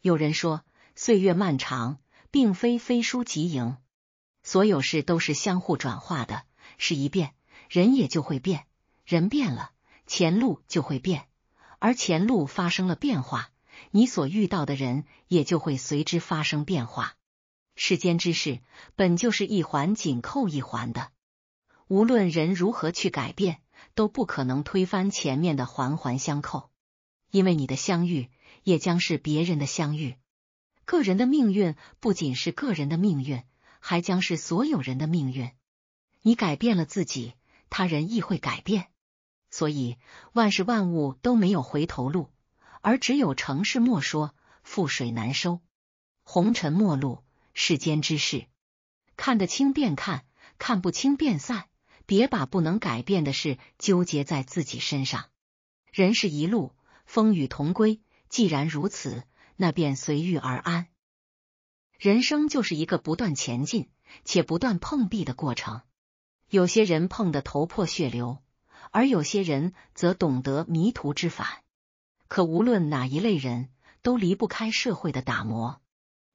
有人说岁月漫长，并非非输即赢，所有事都是相互转化的，事一变，人也就会变，人变了，前路就会变，而前路发生了变化，你所遇到的人也就会随之发生变化。世间之事本就是一环紧扣一环的，无论人如何去改变，都不可能推翻前面的环环相扣。因为你的相遇也将是别人的相遇，个人的命运不仅是个人的命运，还将是所有人的命运。你改变了自己，他人亦会改变。所以，万事万物都没有回头路，而只有成事莫说，覆水难收，红尘陌路，世间之事看得清便看，看不清便散。别把不能改变的事纠结在自己身上，人是一路。风雨同归，既然如此，那便随遇而安。人生就是一个不断前进且不断碰壁的过程。有些人碰得头破血流，而有些人则懂得迷途知返。可无论哪一类人，都离不开社会的打磨。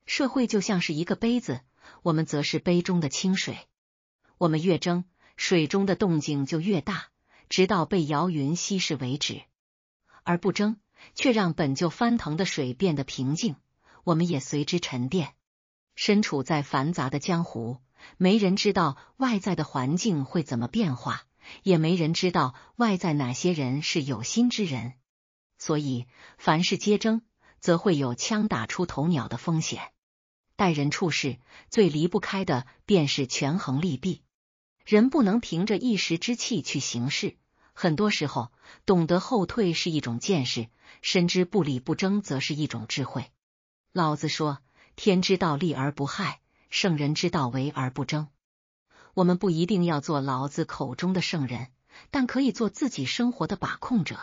社会就像是一个杯子，我们则是杯中的清水。我们越争，水中的动静就越大，直到被摇匀稀释为止。而不争，却让本就翻腾的水变得平静，我们也随之沉淀。身处在繁杂的江湖，没人知道外在的环境会怎么变化，也没人知道外在哪些人是有心之人。所以，凡事皆争，则会有枪打出头鸟的风险。待人处事，最离不开的便是权衡利弊，人不能凭着一时之气去行事。很多时候，懂得后退是一种见识；深知不理不争，则是一种智慧。老子说：“天之道，利而不害；圣人之道，为而不争。”我们不一定要做老子口中的圣人，但可以做自己生活的把控者，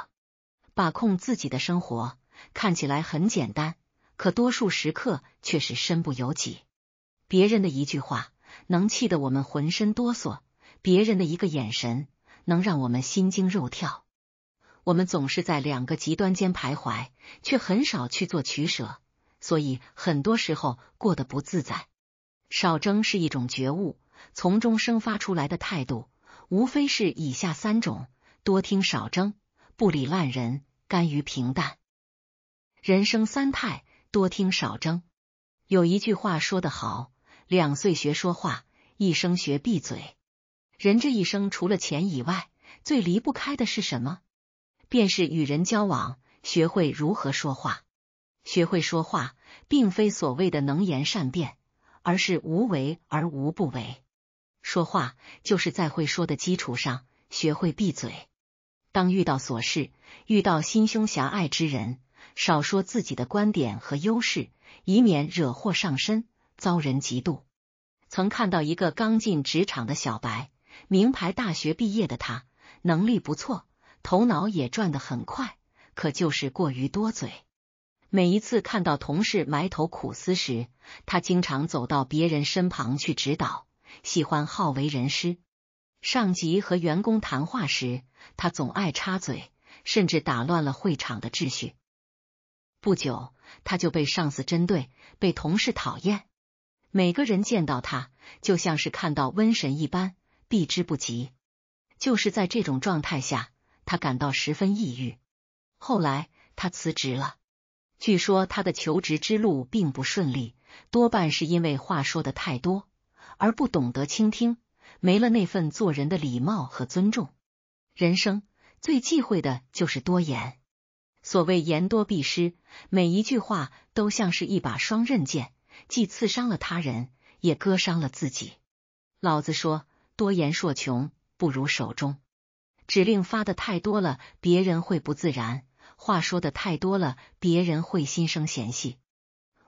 把控自己的生活。看起来很简单，可多数时刻却是身不由己。别人的一句话，能气得我们浑身哆嗦；别人的一个眼神。能让我们心惊肉跳。我们总是在两个极端间徘徊，却很少去做取舍，所以很多时候过得不自在。少争是一种觉悟，从中生发出来的态度，无非是以下三种：多听少争，不理烂人，甘于平淡。人生三态：多听少争。有一句话说得好：两岁学说话，一生学闭嘴。人这一生除了钱以外，最离不开的是什么？便是与人交往，学会如何说话。学会说话，并非所谓的能言善辩，而是无为而无不为。说话就是在会说的基础上，学会闭嘴。当遇到琐事，遇到心胸狭隘之人，少说自己的观点和优势，以免惹祸上身，遭人嫉妒。曾看到一个刚进职场的小白。名牌大学毕业的他，能力不错，头脑也转得很快，可就是过于多嘴。每一次看到同事埋头苦思时，他经常走到别人身旁去指导，喜欢好为人师。上级和员工谈话时，他总爱插嘴，甚至打乱了会场的秩序。不久，他就被上司针对，被同事讨厌。每个人见到他，就像是看到瘟神一般。避之不及，就是在这种状态下，他感到十分抑郁。后来他辞职了，据说他的求职之路并不顺利，多半是因为话说的太多而不懂得倾听，没了那份做人的礼貌和尊重。人生最忌讳的就是多言，所谓言多必失，每一句话都像是一把双刃剑，既刺伤了他人，也割伤了自己。老子说。多言说穷不如守中指令发的太多了，别人会不自然；话说的太多了，别人会心生嫌隙。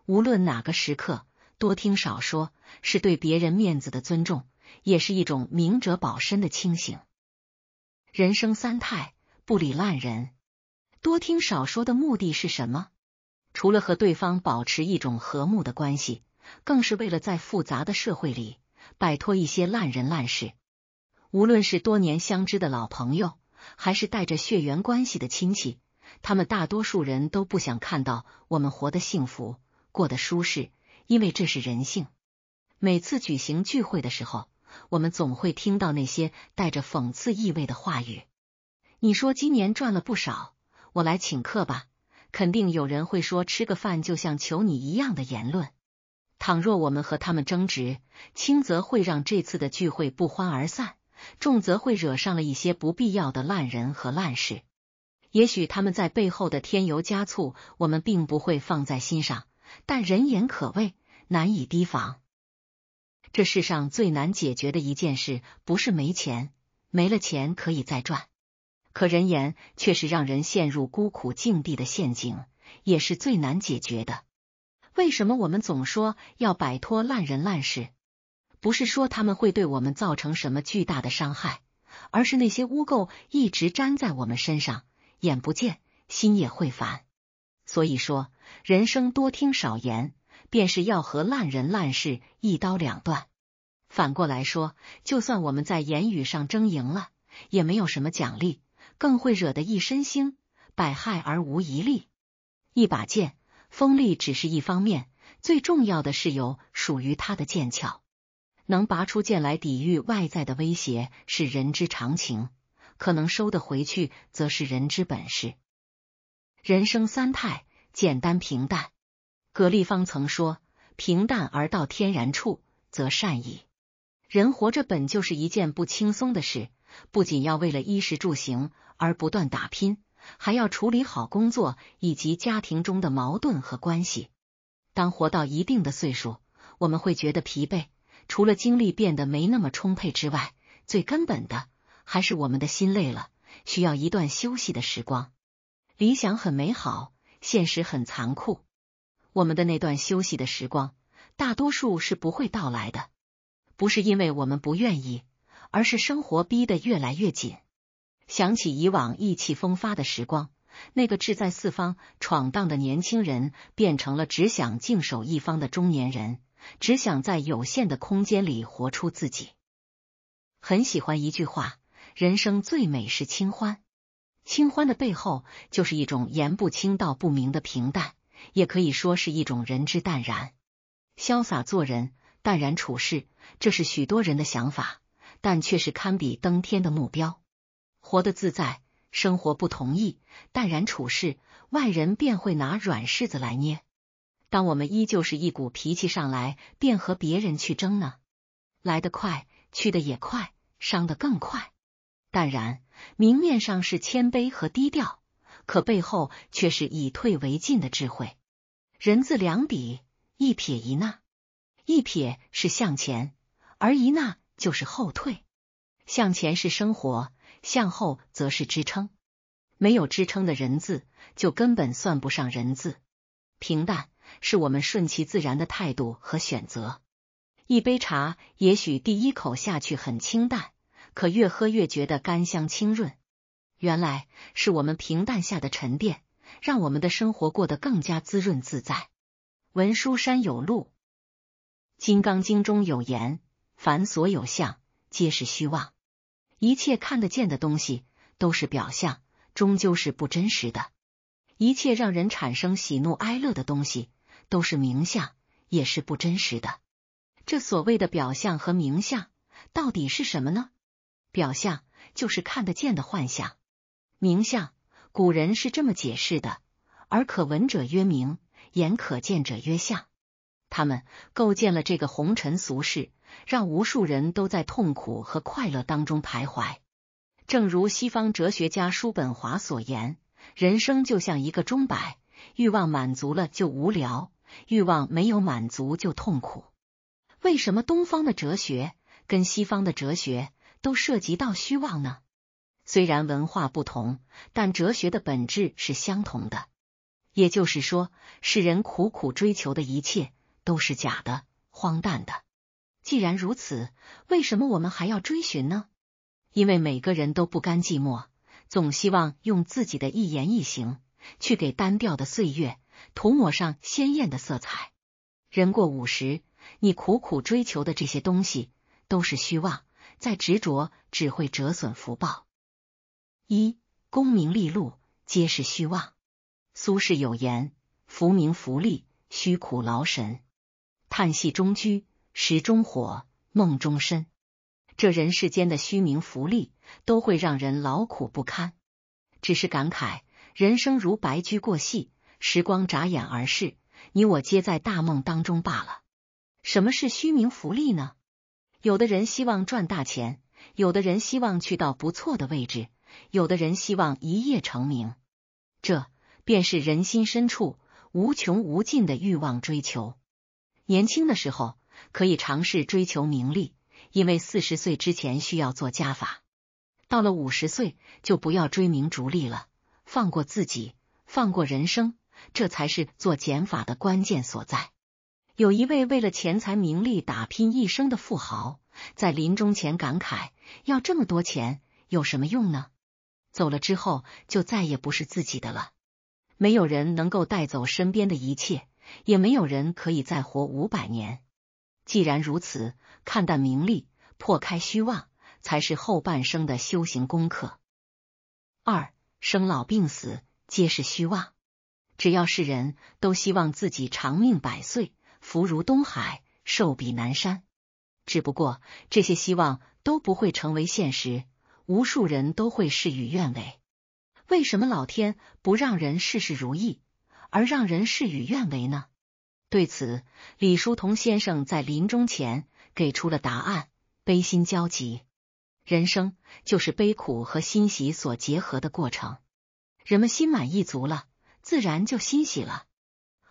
无论哪个时刻，多听少说是对别人面子的尊重，也是一种明哲保身的清醒。人生三态，不理烂人。多听少说的目的是什么？除了和对方保持一种和睦的关系，更是为了在复杂的社会里。摆脱一些烂人烂事，无论是多年相知的老朋友，还是带着血缘关系的亲戚，他们大多数人都不想看到我们活得幸福，过得舒适，因为这是人性。每次举行聚会的时候，我们总会听到那些带着讽刺意味的话语。你说今年赚了不少，我来请客吧，肯定有人会说吃个饭就像求你一样的言论。倘若我们和他们争执，轻则会让这次的聚会不欢而散，重则会惹上了一些不必要的烂人和烂事。也许他们在背后的添油加醋，我们并不会放在心上，但人言可畏，难以提防。这世上最难解决的一件事，不是没钱，没了钱可以再赚，可人言却是让人陷入孤苦境地的陷阱，也是最难解决的。为什么我们总说要摆脱烂人烂事？不是说他们会对我们造成什么巨大的伤害，而是那些污垢一直粘在我们身上，眼不见心也会烦。所以说，人生多听少言，便是要和烂人烂事一刀两断。反过来说，就算我们在言语上争赢了，也没有什么奖励，更会惹得一身腥，百害而无一利。一把剑。锋利只是一方面，最重要的是有属于他的剑鞘，能拔出剑来抵御外在的威胁是人之常情，可能收得回去则是人之本事。人生三态，简单平淡。葛立方曾说：“平淡而到天然处，则善矣。”人活着本就是一件不轻松的事，不仅要为了衣食住行而不断打拼。还要处理好工作以及家庭中的矛盾和关系。当活到一定的岁数，我们会觉得疲惫，除了精力变得没那么充沛之外，最根本的还是我们的心累了，需要一段休息的时光。理想很美好，现实很残酷，我们的那段休息的时光，大多数是不会到来的。不是因为我们不愿意，而是生活逼得越来越紧。想起以往意气风发的时光，那个志在四方闯荡的年轻人变成了只想静守一方的中年人，只想在有限的空间里活出自己。很喜欢一句话：“人生最美是清欢。”清欢的背后，就是一种言不清道不明的平淡，也可以说是一种人之淡然、潇洒做人、淡然处事，这是许多人的想法，但却是堪比登天的目标。活得自在，生活不同意，淡然处事，外人便会拿软柿子来捏。当我们依旧是一股脾气上来，便和别人去争呢？来得快，去得也快，伤得更快。淡然，明面上是谦卑和低调，可背后却是以退为进的智慧。人字两笔，一撇一捺，一撇是向前，而一捺就是后退。向前是生活。向后则是支撑，没有支撑的人字就根本算不上人字。平淡是我们顺其自然的态度和选择。一杯茶，也许第一口下去很清淡，可越喝越觉得甘香清润。原来是我们平淡下的沉淀，让我们的生活过得更加滋润自在。文殊山有路，《金刚经》中有言：“凡所有相，皆是虚妄。”一切看得见的东西都是表象，终究是不真实的；一切让人产生喜怒哀乐的东西都是名相，也是不真实的。这所谓的表象和名相到底是什么呢？表象就是看得见的幻象，名相古人是这么解释的：而可闻者曰名，言可见者曰相。他们构建了这个红尘俗世。让无数人都在痛苦和快乐当中徘徊。正如西方哲学家叔本华所言，人生就像一个钟摆，欲望满足了就无聊，欲望没有满足就痛苦。为什么东方的哲学跟西方的哲学都涉及到虚妄呢？虽然文化不同，但哲学的本质是相同的。也就是说，世人苦苦追求的一切都是假的、荒诞的。既然如此，为什么我们还要追寻呢？因为每个人都不甘寂寞，总希望用自己的一言一行去给单调的岁月涂抹上鲜艳的色彩。人过五十，你苦苦追求的这些东西都是虚妄，在执着只会折损福报。一功名利禄皆是虚妄。苏轼有言：“福名福利，虚苦劳神，叹息终居。”石中火，梦中身。这人世间的虚名浮利，都会让人劳苦不堪。只是感慨，人生如白驹过隙，时光眨眼而逝，你我皆在大梦当中罢了。什么是虚名浮利呢？有的人希望赚大钱，有的人希望去到不错的位置，有的人希望一夜成名。这便是人心深处无穷无尽的欲望追求。年轻的时候。可以尝试追求名利，因为四十岁之前需要做加法；到了五十岁，就不要追名逐利了，放过自己，放过人生，这才是做减法的关键所在。有一位为了钱财名利打拼一生的富豪，在临终前感慨：要这么多钱有什么用呢？走了之后，就再也不是自己的了。没有人能够带走身边的一切，也没有人可以再活五百年。既然如此，看淡名利，破开虚妄，才是后半生的修行功课。二生老病死皆是虚妄，只要是人都希望自己长命百岁，福如东海，寿比南山。只不过这些希望都不会成为现实，无数人都会事与愿违。为什么老天不让人事事如意，而让人事与愿违呢？对此，李叔同先生在临终前给出了答案：悲心交集。人生就是悲苦和欣喜所结合的过程。人们心满意足了，自然就欣喜了；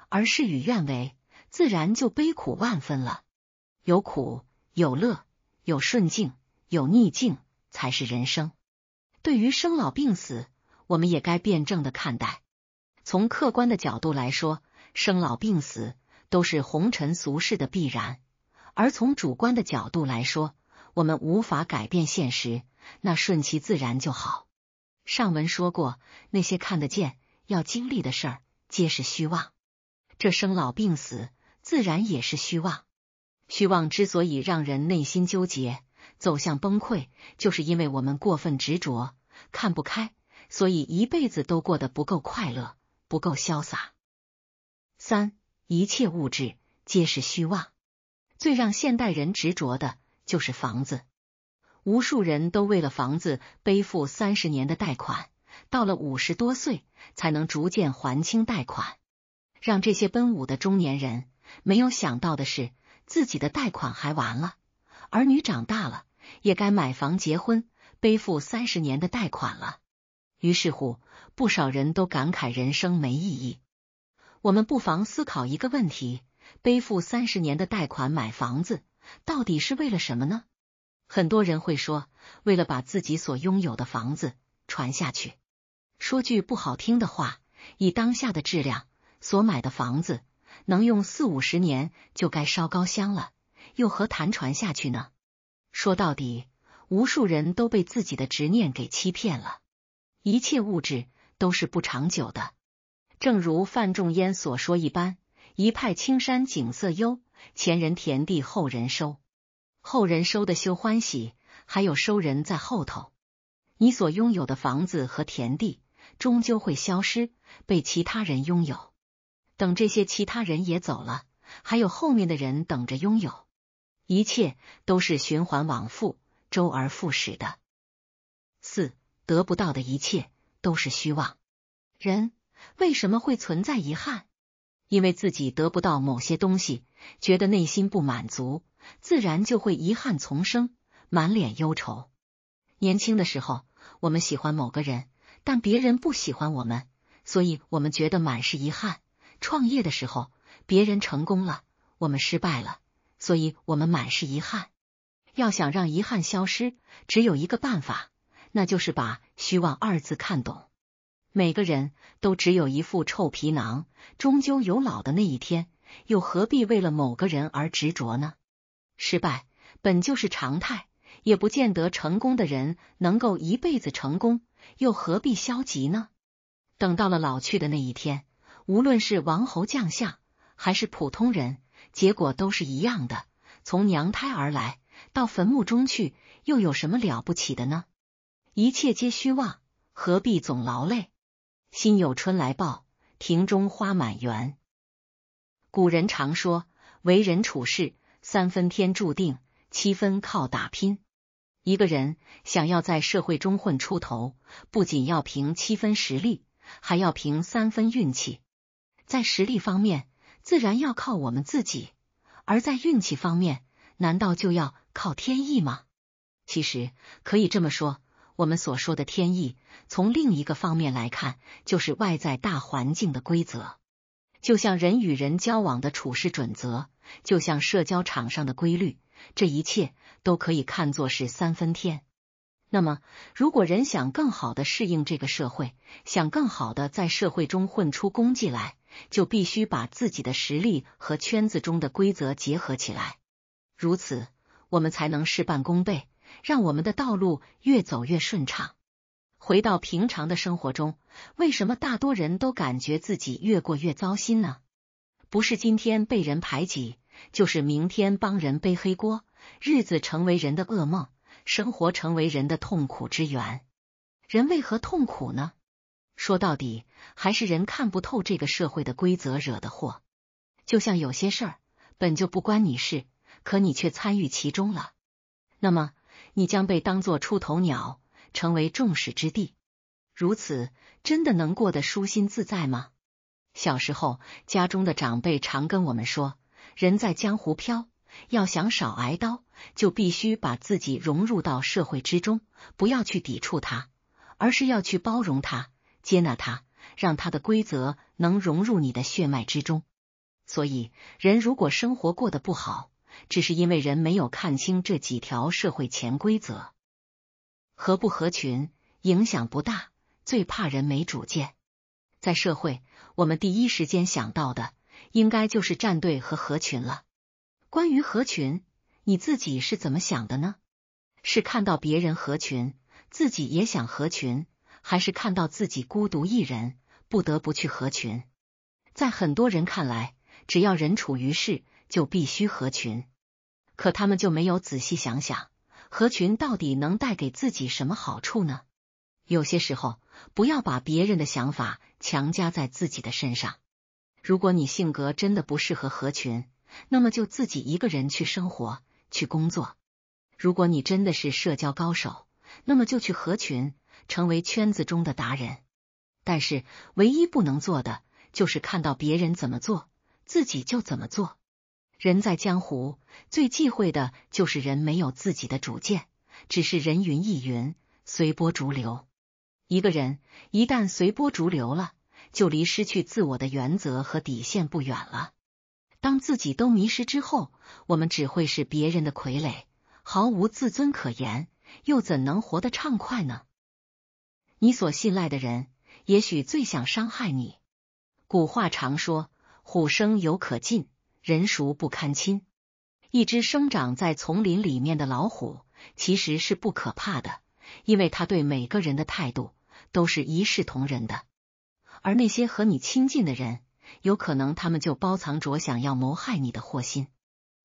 而事与愿违，自然就悲苦万分了。有苦有乐，有顺境有逆境，才是人生。对于生老病死，我们也该辩证的看待。从客观的角度来说，生老病死。都是红尘俗世的必然，而从主观的角度来说，我们无法改变现实，那顺其自然就好。上文说过，那些看得见、要经历的事儿，皆是虚妄。这生老病死，自然也是虚妄。虚妄之所以让人内心纠结，走向崩溃，就是因为我们过分执着，看不开，所以一辈子都过得不够快乐，不够潇洒。三。一切物质皆是虚妄，最让现代人执着的就是房子。无数人都为了房子背负三十年的贷款，到了五十多岁才能逐渐还清贷款。让这些奔五的中年人没有想到的是，自己的贷款还完了，儿女长大了也该买房结婚，背负三十年的贷款了。于是乎，不少人都感慨人生没意义。我们不妨思考一个问题：背负三十年的贷款买房子，到底是为了什么呢？很多人会说，为了把自己所拥有的房子传下去。说句不好听的话，以当下的质量，所买的房子能用四五十年就该烧高香了，又何谈传下去呢？说到底，无数人都被自己的执念给欺骗了。一切物质都是不长久的。正如范仲淹所说一般，一派青山景色幽，前人田地后人收，后人收的休欢喜，还有收人在后头。你所拥有的房子和田地，终究会消失，被其他人拥有。等这些其他人也走了，还有后面的人等着拥有。一切都是循环往复，周而复始的。四得不到的一切都是虚妄，人。为什么会存在遗憾？因为自己得不到某些东西，觉得内心不满足，自然就会遗憾丛生，满脸忧愁。年轻的时候，我们喜欢某个人，但别人不喜欢我们，所以我们觉得满是遗憾。创业的时候，别人成功了，我们失败了，所以我们满是遗憾。要想让遗憾消失，只有一个办法，那就是把“虚妄”二字看懂。每个人都只有一副臭皮囊，终究有老的那一天，又何必为了某个人而执着呢？失败本就是常态，也不见得成功的人能够一辈子成功，又何必消极呢？等到了老去的那一天，无论是王侯将相还是普通人，结果都是一样的，从娘胎而来，到坟墓中去，又有什么了不起的呢？一切皆虚妄，何必总劳累？心有春来报，庭中花满园。古人常说，为人处事，三分天注定，七分靠打拼。一个人想要在社会中混出头，不仅要凭七分实力，还要凭三分运气。在实力方面，自然要靠我们自己；而在运气方面，难道就要靠天意吗？其实可以这么说。我们所说的天意，从另一个方面来看，就是外在大环境的规则，就像人与人交往的处事准则，就像社交场上的规律，这一切都可以看作是三分天。那么，如果人想更好的适应这个社会，想更好的在社会中混出功绩来，就必须把自己的实力和圈子中的规则结合起来，如此，我们才能事半功倍。让我们的道路越走越顺畅。回到平常的生活中，为什么大多人都感觉自己越过越糟心呢？不是今天被人排挤，就是明天帮人背黑锅，日子成为人的噩梦，生活成为人的痛苦之源。人为何痛苦呢？说到底，还是人看不透这个社会的规则惹的祸。就像有些事儿本就不关你事，可你却参与其中了，那么。你将被当作出头鸟，成为众矢之的。如此，真的能过得舒心自在吗？小时候，家中的长辈常跟我们说，人在江湖飘，要想少挨刀，就必须把自己融入到社会之中，不要去抵触它，而是要去包容它、接纳它，让它的规则能融入你的血脉之中。所以，人如果生活过得不好。只是因为人没有看清这几条社会潜规则，合不合群影响不大，最怕人没主见。在社会，我们第一时间想到的，应该就是站队和合群了。关于合群，你自己是怎么想的呢？是看到别人合群，自己也想合群，还是看到自己孤独一人，不得不去合群？在很多人看来，只要人处于世，就必须合群。可他们就没有仔细想想，合群到底能带给自己什么好处呢？有些时候，不要把别人的想法强加在自己的身上。如果你性格真的不适合合群，那么就自己一个人去生活、去工作。如果你真的是社交高手，那么就去合群，成为圈子中的达人。但是，唯一不能做的就是看到别人怎么做，自己就怎么做。人在江湖，最忌讳的就是人没有自己的主见，只是人云亦云，随波逐流。一个人一旦随波逐流了，就离失去自我的原则和底线不远了。当自己都迷失之后，我们只会是别人的傀儡，毫无自尊可言，又怎能活得畅快呢？你所信赖的人，也许最想伤害你。古话常说：“虎生犹可近。”人熟不堪亲。一只生长在丛林里面的老虎其实是不可怕的，因为它对每个人的态度都是一视同仁的。而那些和你亲近的人，有可能他们就包藏着想要谋害你的祸心。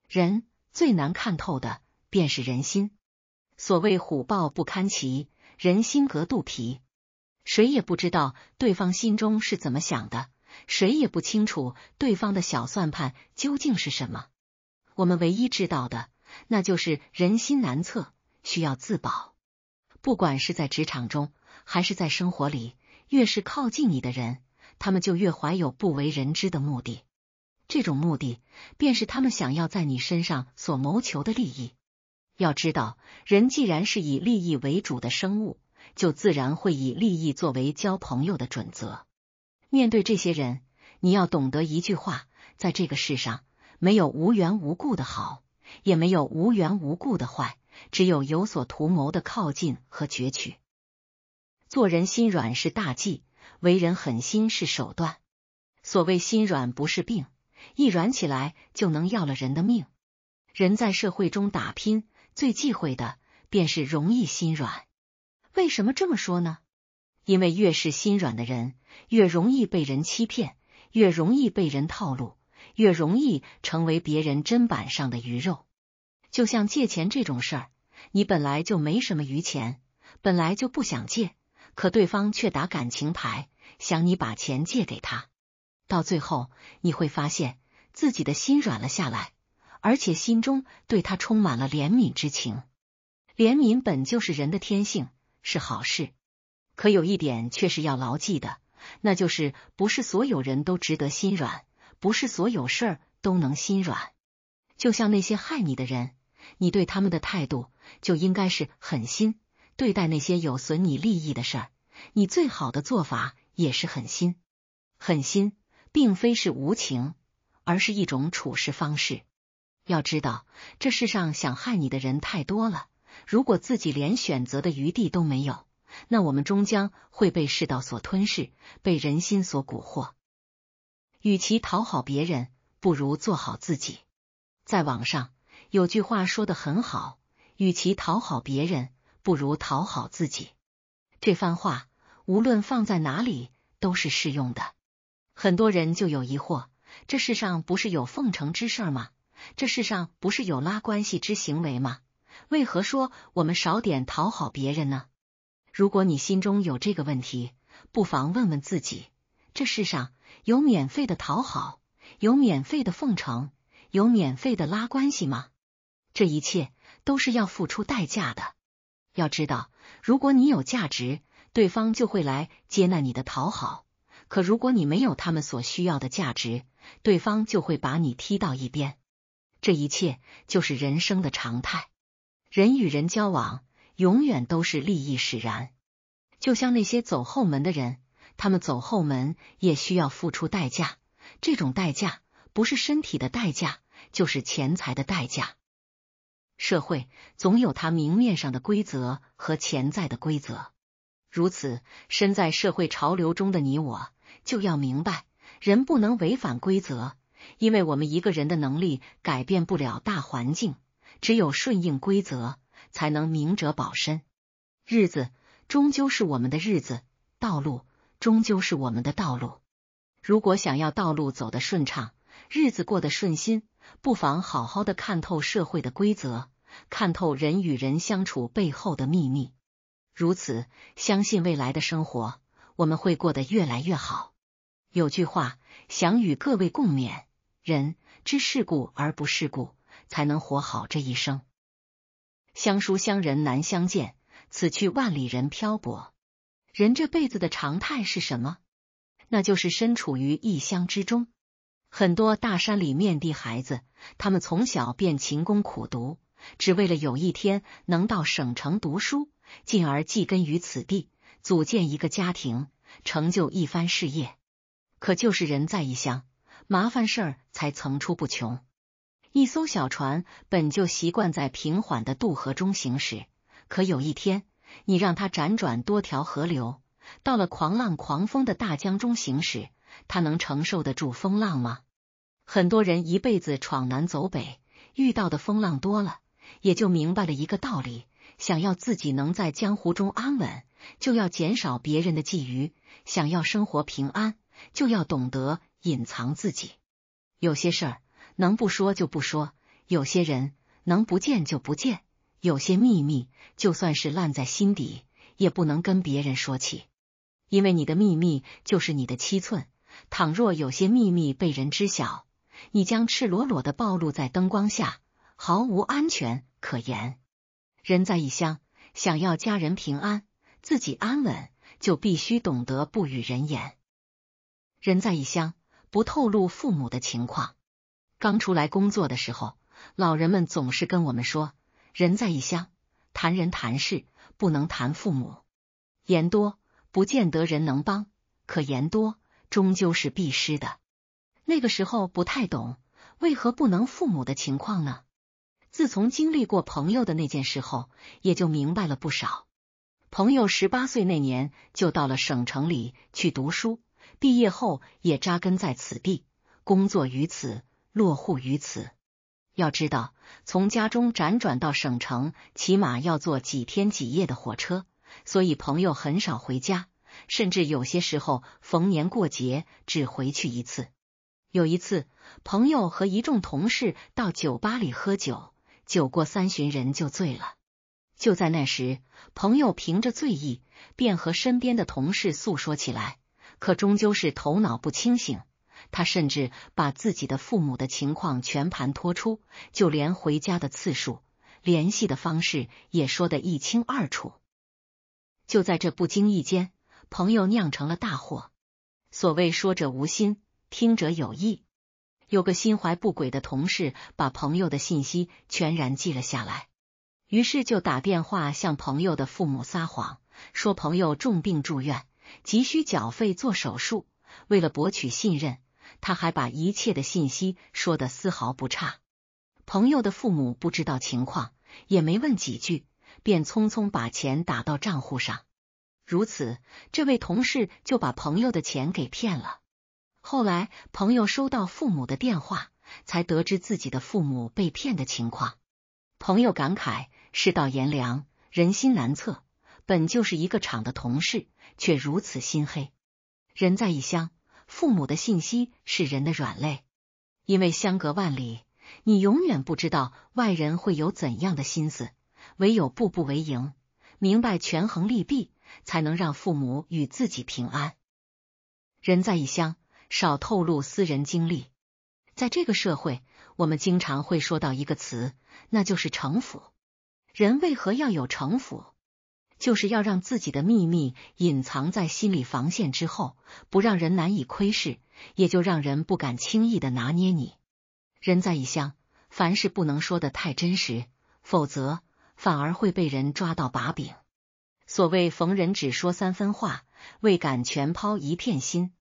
人最难看透的便是人心。所谓虎豹不堪骑，人心隔肚皮，谁也不知道对方心中是怎么想的。谁也不清楚对方的小算盘究竟是什么。我们唯一知道的，那就是人心难测，需要自保。不管是在职场中，还是在生活里，越是靠近你的人，他们就越怀有不为人知的目的。这种目的，便是他们想要在你身上所谋求的利益。要知道，人既然是以利益为主的生物，就自然会以利益作为交朋友的准则。面对这些人，你要懂得一句话：在这个世上，没有无缘无故的好，也没有无缘无故的坏，只有有所图谋的靠近和攫取。做人心软是大忌，为人狠心是手段。所谓心软不是病，一软起来就能要了人的命。人在社会中打拼，最忌讳的便是容易心软。为什么这么说呢？因为越是心软的人，越容易被人欺骗，越容易被人套路，越容易成为别人砧板上的鱼肉。就像借钱这种事儿，你本来就没什么余钱，本来就不想借，可对方却打感情牌，想你把钱借给他。到最后，你会发现自己的心软了下来，而且心中对他充满了怜悯之情。怜悯本就是人的天性，是好事。可有一点却是要牢记的，那就是不是所有人都值得心软，不是所有事儿都能心软。就像那些害你的人，你对他们的态度就应该是狠心。对待那些有损你利益的事儿，你最好的做法也是狠心。狠心并非是无情，而是一种处事方式。要知道，这世上想害你的人太多了，如果自己连选择的余地都没有。那我们终将会被世道所吞噬，被人心所蛊惑。与其讨好别人，不如做好自己。在网上有句话说的很好：，与其讨好别人，不如讨好自己。这番话无论放在哪里都是适用的。很多人就有疑惑：，这世上不是有奉承之事吗？这世上不是有拉关系之行为吗？为何说我们少点讨好别人呢？如果你心中有这个问题，不妨问问自己：这世上有免费的讨好，有免费的奉承，有免费的拉关系吗？这一切都是要付出代价的。要知道，如果你有价值，对方就会来接纳你的讨好；可如果你没有他们所需要的价值，对方就会把你踢到一边。这一切就是人生的常态。人与人交往。永远都是利益使然，就像那些走后门的人，他们走后门也需要付出代价。这种代价不是身体的代价，就是钱财的代价。社会总有它明面上的规则和潜在的规则。如此，身在社会潮流中的你我，就要明白，人不能违反规则，因为我们一个人的能力改变不了大环境，只有顺应规则。才能明哲保身，日子终究是我们的日子，道路终究是我们的道路。如果想要道路走得顺畅，日子过得顺心，不妨好好的看透社会的规则，看透人与人相处背后的秘密。如此，相信未来的生活我们会过得越来越好。有句话想与各位共勉：人知世故而不世故，才能活好这一生。乡书乡人难相见，此去万里人漂泊。人这辈子的常态是什么？那就是身处于异乡之中。很多大山里面的孩子，他们从小便勤工苦读，只为了有一天能到省城读书，进而寄根于此地，组建一个家庭，成就一番事业。可就是人在异乡，麻烦事儿才层出不穷。一艘小船本就习惯在平缓的渡河中行驶，可有一天你让它辗转多条河流，到了狂浪狂风的大江中行驶，它能承受得住风浪吗？很多人一辈子闯南走北，遇到的风浪多了，也就明白了一个道理：想要自己能在江湖中安稳，就要减少别人的觊觎；想要生活平安，就要懂得隐藏自己。有些事儿。能不说就不说，有些人能不见就不见，有些秘密就算是烂在心底，也不能跟别人说起。因为你的秘密就是你的七寸，倘若有些秘密被人知晓，你将赤裸裸的暴露在灯光下，毫无安全可言。人在异乡，想要家人平安，自己安稳，就必须懂得不与人言。人在异乡，不透露父母的情况。刚出来工作的时候，老人们总是跟我们说：“人在异乡，谈人谈事不能谈父母。言多不见得人能帮，可言多终究是必失的。”那个时候不太懂，为何不能父母的情况呢？自从经历过朋友的那件事后，也就明白了不少。朋友十八岁那年就到了省城里去读书，毕业后也扎根在此地，工作于此。落户于此，要知道从家中辗转到省城，起码要坐几天几夜的火车，所以朋友很少回家，甚至有些时候逢年过节只回去一次。有一次，朋友和一众同事到酒吧里喝酒，酒过三巡，人就醉了。就在那时，朋友凭着醉意，便和身边的同事诉说起来，可终究是头脑不清醒。他甚至把自己的父母的情况全盘托出，就连回家的次数、联系的方式也说得一清二楚。就在这不经意间，朋友酿成了大祸。所谓“说者无心，听者有意”，有个心怀不轨的同事把朋友的信息全然记了下来，于是就打电话向朋友的父母撒谎，说朋友重病住院，急需缴费做手术。为了博取信任。他还把一切的信息说的丝毫不差。朋友的父母不知道情况，也没问几句，便匆匆把钱打到账户上。如此，这位同事就把朋友的钱给骗了。后来，朋友收到父母的电话，才得知自己的父母被骗的情况。朋友感慨：世道炎凉，人心难测。本就是一个厂的同事，却如此心黑。人在异乡。父母的信息是人的软肋，因为相隔万里，你永远不知道外人会有怎样的心思。唯有步步为营，明白权衡利弊，才能让父母与自己平安。人在异乡，少透露私人经历。在这个社会，我们经常会说到一个词，那就是城府。人为何要有城府？就是要让自己的秘密隐藏在心理防线之后，不让人难以窥视，也就让人不敢轻易的拿捏你。人在异乡，凡事不能说的太真实，否则反而会被人抓到把柄。所谓逢人只说三分话，未敢全抛一片心。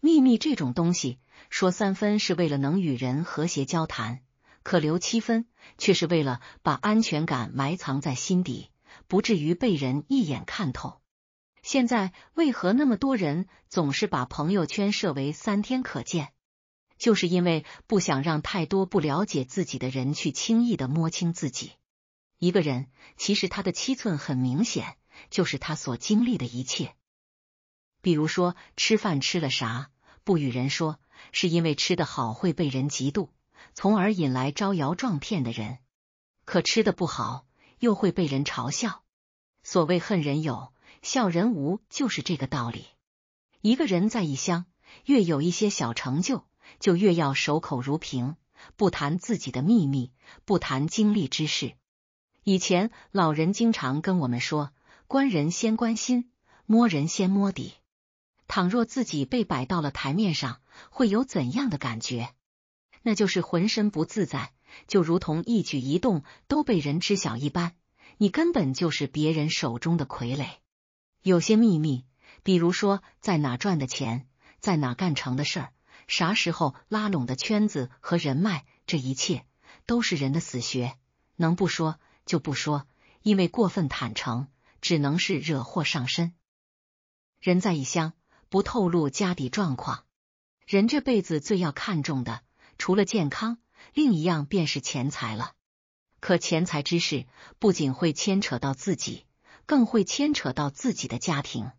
秘密这种东西，说三分是为了能与人和谐交谈，可留七分却是为了把安全感埋藏在心底。不至于被人一眼看透。现在为何那么多人总是把朋友圈设为三天可见？就是因为不想让太多不了解自己的人去轻易的摸清自己。一个人其实他的七寸很明显，就是他所经历的一切。比如说吃饭吃了啥，不与人说，是因为吃的好会被人嫉妒，从而引来招摇撞骗的人；可吃的不好。又会被人嘲笑。所谓恨人有，笑人无，就是这个道理。一个人在异乡，越有一些小成就，就越要守口如瓶，不谈自己的秘密，不谈经历之事。以前老人经常跟我们说，观人先观心，摸人先摸底。倘若自己被摆到了台面上，会有怎样的感觉？那就是浑身不自在。就如同一举一动都被人知晓一般，你根本就是别人手中的傀儡。有些秘密，比如说在哪赚的钱，在哪干成的事儿，啥时候拉拢的圈子和人脉，这一切都是人的死穴。能不说就不说，因为过分坦诚只能是惹祸上身。人在异乡，不透露家底状况。人这辈子最要看重的，除了健康。另一样便是钱财了，可钱财之事不仅会牵扯到自己，更会牵扯到自己的家庭。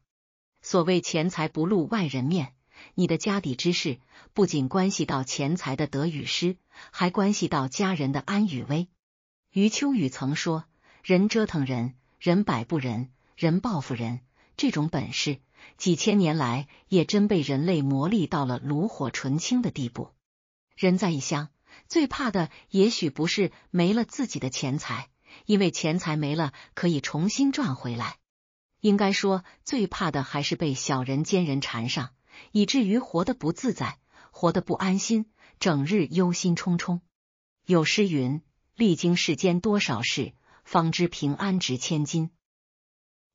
所谓钱财不露外人面，你的家底之事不仅关系到钱财的得与失，还关系到家人的安与危。余秋雨曾说：“人折腾人，人摆布人，人报复人，这种本事几千年来也真被人类磨砺到了炉火纯青的地步。人在异乡。”最怕的也许不是没了自己的钱财，因为钱财没了可以重新赚回来。应该说，最怕的还是被小人、奸人缠上，以至于活得不自在，活得不安心，整日忧心忡忡。有诗云：“历经世间多少事，方知平安值千金。”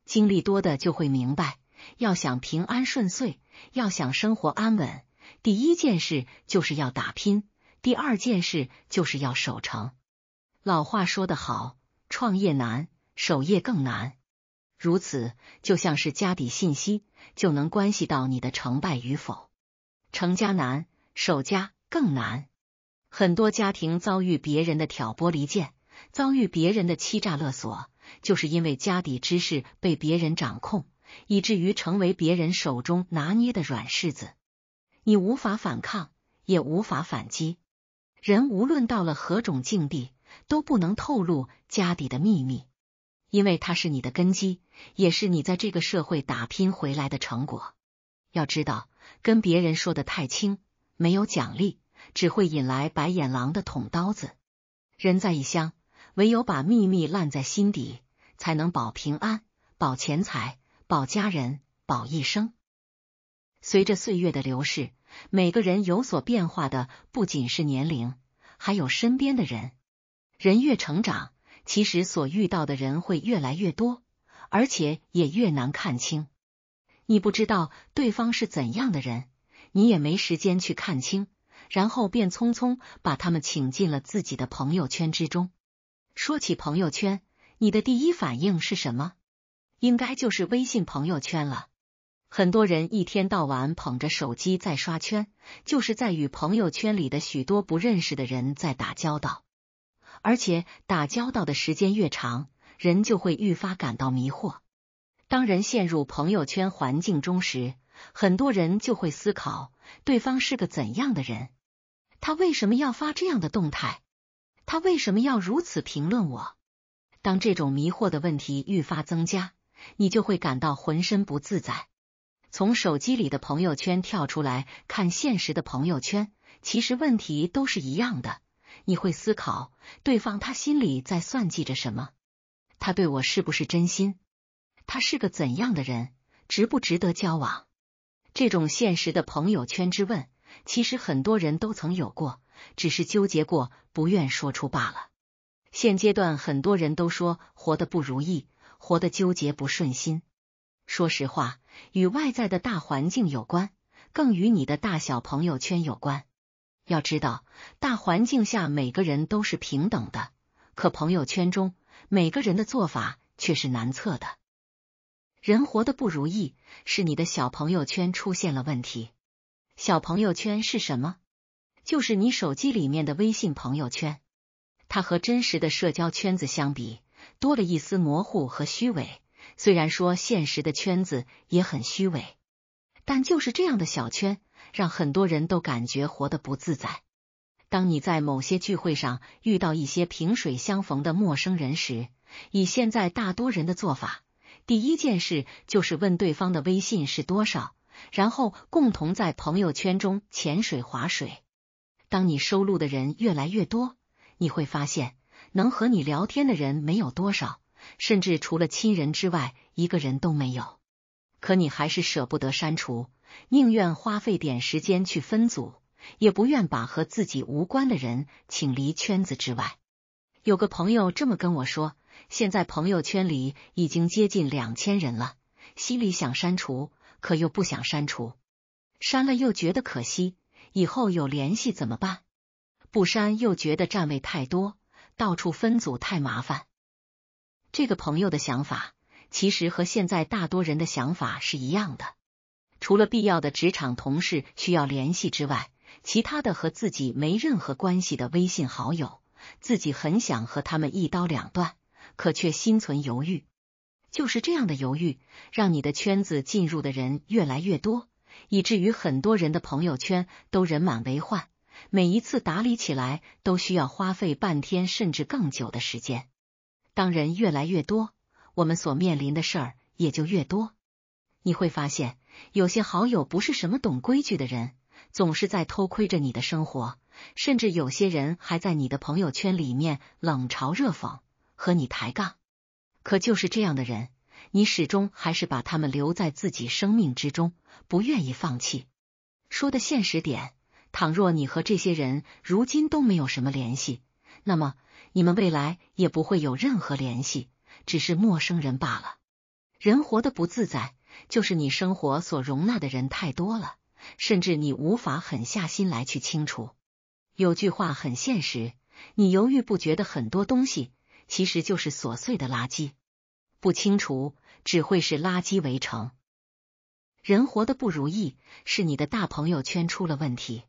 经历多的就会明白，要想平安顺遂，要想生活安稳，第一件事就是要打拼。第二件事就是要守成。老话说得好，创业难，守业更难。如此就像是家底信息，就能关系到你的成败与否。成家难，守家更难。很多家庭遭遇别人的挑拨离间，遭遇别人的欺诈勒索，就是因为家底知识被别人掌控，以至于成为别人手中拿捏的软柿子，你无法反抗，也无法反击。人无论到了何种境地，都不能透露家底的秘密，因为它是你的根基，也是你在这个社会打拼回来的成果。要知道，跟别人说的太轻，没有奖励，只会引来白眼狼的捅刀子。人在异乡，唯有把秘密烂在心底，才能保平安、保钱财、保家人、保一生。随着岁月的流逝。每个人有所变化的不仅是年龄，还有身边的人。人越成长，其实所遇到的人会越来越多，而且也越难看清。你不知道对方是怎样的人，你也没时间去看清，然后便匆匆把他们请进了自己的朋友圈之中。说起朋友圈，你的第一反应是什么？应该就是微信朋友圈了。很多人一天到晚捧着手机在刷圈，就是在与朋友圈里的许多不认识的人在打交道。而且打交道的时间越长，人就会愈发感到迷惑。当人陷入朋友圈环境中时，很多人就会思考对方是个怎样的人，他为什么要发这样的动态，他为什么要如此评论我。当这种迷惑的问题愈发增加，你就会感到浑身不自在。从手机里的朋友圈跳出来看现实的朋友圈，其实问题都是一样的。你会思考对方他心里在算计着什么，他对我是不是真心，他是个怎样的人，值不值得交往？这种现实的朋友圈之问，其实很多人都曾有过，只是纠结过，不愿说出罢了。现阶段很多人都说活得不如意，活得纠结不顺心。说实话。与外在的大环境有关，更与你的大小朋友圈有关。要知道，大环境下每个人都是平等的，可朋友圈中每个人的做法却是难测的。人活得不如意，是你的小朋友圈出现了问题。小朋友圈是什么？就是你手机里面的微信朋友圈。它和真实的社交圈子相比，多了一丝模糊和虚伪。虽然说现实的圈子也很虚伪，但就是这样的小圈，让很多人都感觉活得不自在。当你在某些聚会上遇到一些萍水相逢的陌生人时，以现在大多人的做法，第一件事就是问对方的微信是多少，然后共同在朋友圈中潜水划水。当你收录的人越来越多，你会发现能和你聊天的人没有多少。甚至除了亲人之外，一个人都没有。可你还是舍不得删除，宁愿花费点时间去分组，也不愿把和自己无关的人请离圈子之外。有个朋友这么跟我说，现在朋友圈里已经接近两千人了，心里想删除，可又不想删除，删了又觉得可惜，以后有联系怎么办？不删又觉得占位太多，到处分组太麻烦。这个朋友的想法其实和现在大多人的想法是一样的，除了必要的职场同事需要联系之外，其他的和自己没任何关系的微信好友，自己很想和他们一刀两断，可却心存犹豫。就是这样的犹豫，让你的圈子进入的人越来越多，以至于很多人的朋友圈都人满为患，每一次打理起来都需要花费半天甚至更久的时间。当人越来越多，我们所面临的事儿也就越多。你会发现，有些好友不是什么懂规矩的人，总是在偷窥着你的生活，甚至有些人还在你的朋友圈里面冷嘲热讽，和你抬杠。可就是这样的人，你始终还是把他们留在自己生命之中，不愿意放弃。说的现实点，倘若你和这些人如今都没有什么联系，那么。你们未来也不会有任何联系，只是陌生人罢了。人活得不自在，就是你生活所容纳的人太多了，甚至你无法狠下心来去清除。有句话很现实，你犹豫不决的很多东西，其实就是琐碎的垃圾，不清除只会是垃圾围城。人活得不如意，是你的大朋友圈出了问题，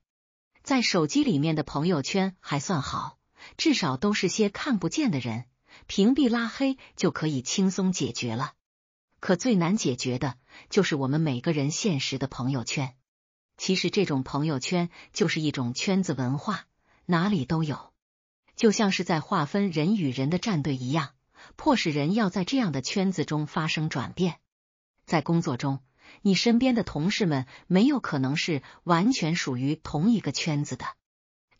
在手机里面的朋友圈还算好。至少都是些看不见的人，屏蔽拉黑就可以轻松解决了。可最难解决的就是我们每个人现实的朋友圈。其实这种朋友圈就是一种圈子文化，哪里都有，就像是在划分人与人的战队一样，迫使人要在这样的圈子中发生转变。在工作中，你身边的同事们没有可能是完全属于同一个圈子的，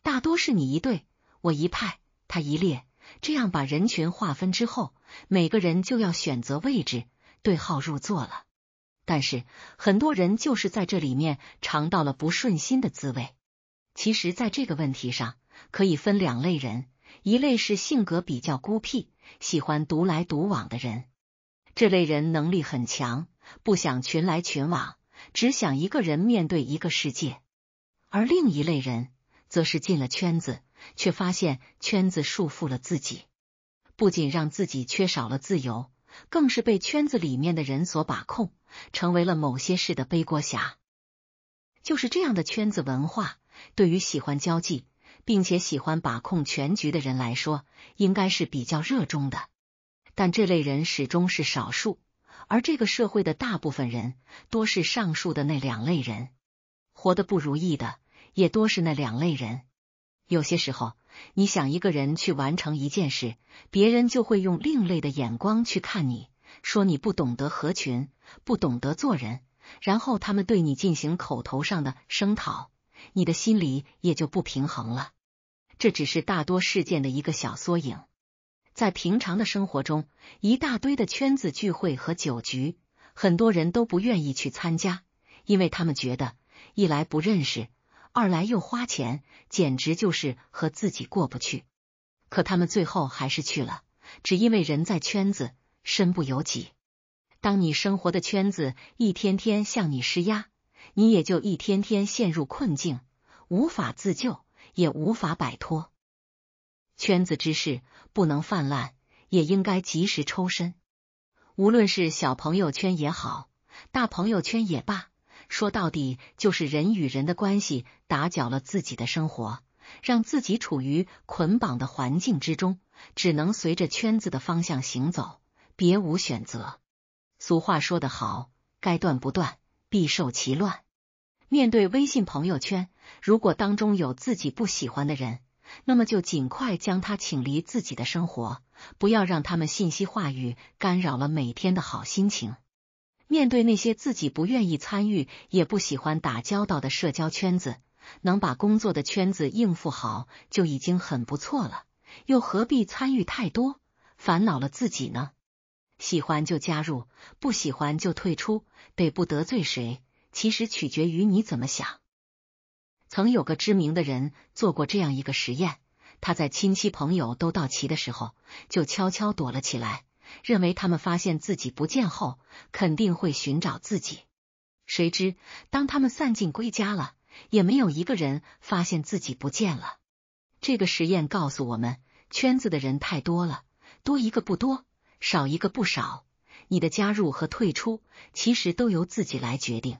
大多是你一队。我一派，他一列，这样把人群划分之后，每个人就要选择位置，对号入座了。但是很多人就是在这里面尝到了不顺心的滋味。其实，在这个问题上，可以分两类人：一类是性格比较孤僻，喜欢独来独往的人；这类人能力很强，不想群来群往，只想一个人面对一个世界。而另一类人，则是进了圈子。却发现圈子束缚了自己，不仅让自己缺少了自由，更是被圈子里面的人所把控，成为了某些事的背锅侠。就是这样的圈子文化，对于喜欢交际并且喜欢把控全局的人来说，应该是比较热衷的。但这类人始终是少数，而这个社会的大部分人，多是上述的那两类人，活得不如意的，也多是那两类人。有些时候，你想一个人去完成一件事，别人就会用另类的眼光去看你，说你不懂得合群，不懂得做人，然后他们对你进行口头上的声讨，你的心里也就不平衡了。这只是大多事件的一个小缩影。在平常的生活中，一大堆的圈子聚会和酒局，很多人都不愿意去参加，因为他们觉得一来不认识。二来又花钱，简直就是和自己过不去。可他们最后还是去了，只因为人在圈子，身不由己。当你生活的圈子一天天向你施压，你也就一天天陷入困境，无法自救，也无法摆脱圈子之事，不能泛滥，也应该及时抽身。无论是小朋友圈也好，大朋友圈也罢。说到底，就是人与人的关系打搅了自己的生活，让自己处于捆绑的环境之中，只能随着圈子的方向行走，别无选择。俗话说得好，该断不断，必受其乱。面对微信朋友圈，如果当中有自己不喜欢的人，那么就尽快将他请离自己的生活，不要让他们信息话语干扰了每天的好心情。面对那些自己不愿意参与也不喜欢打交道的社交圈子，能把工作的圈子应付好就已经很不错了，又何必参与太多，烦恼了自己呢？喜欢就加入，不喜欢就退出，得不得罪谁，其实取决于你怎么想。曾有个知名的人做过这样一个实验，他在亲戚朋友都到齐的时候，就悄悄躲了起来。认为他们发现自己不见后，肯定会寻找自己。谁知，当他们散尽归家了，也没有一个人发现自己不见了。这个实验告诉我们，圈子的人太多了，多一个不多，少一个不少。你的加入和退出，其实都由自己来决定。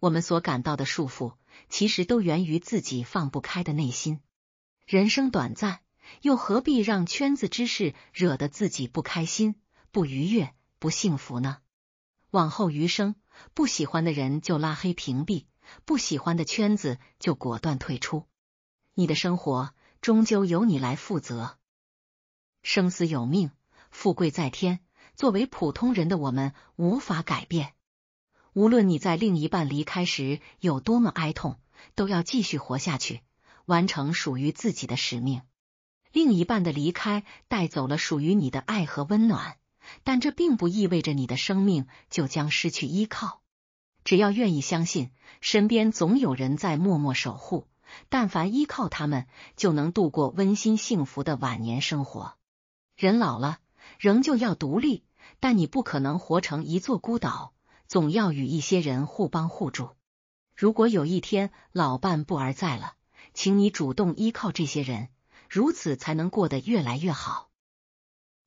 我们所感到的束缚，其实都源于自己放不开的内心。人生短暂。又何必让圈子之事惹得自己不开心、不愉悦、不幸福呢？往后余生，不喜欢的人就拉黑屏蔽，不喜欢的圈子就果断退出。你的生活终究由你来负责。生死有命，富贵在天。作为普通人的我们无法改变。无论你在另一半离开时有多么哀痛，都要继续活下去，完成属于自己的使命。另一半的离开带走了属于你的爱和温暖，但这并不意味着你的生命就将失去依靠。只要愿意相信，身边总有人在默默守护。但凡依靠他们，就能度过温馨幸福的晚年生活。人老了，仍旧要独立，但你不可能活成一座孤岛，总要与一些人互帮互助。如果有一天老伴不而在了，请你主动依靠这些人。如此才能过得越来越好。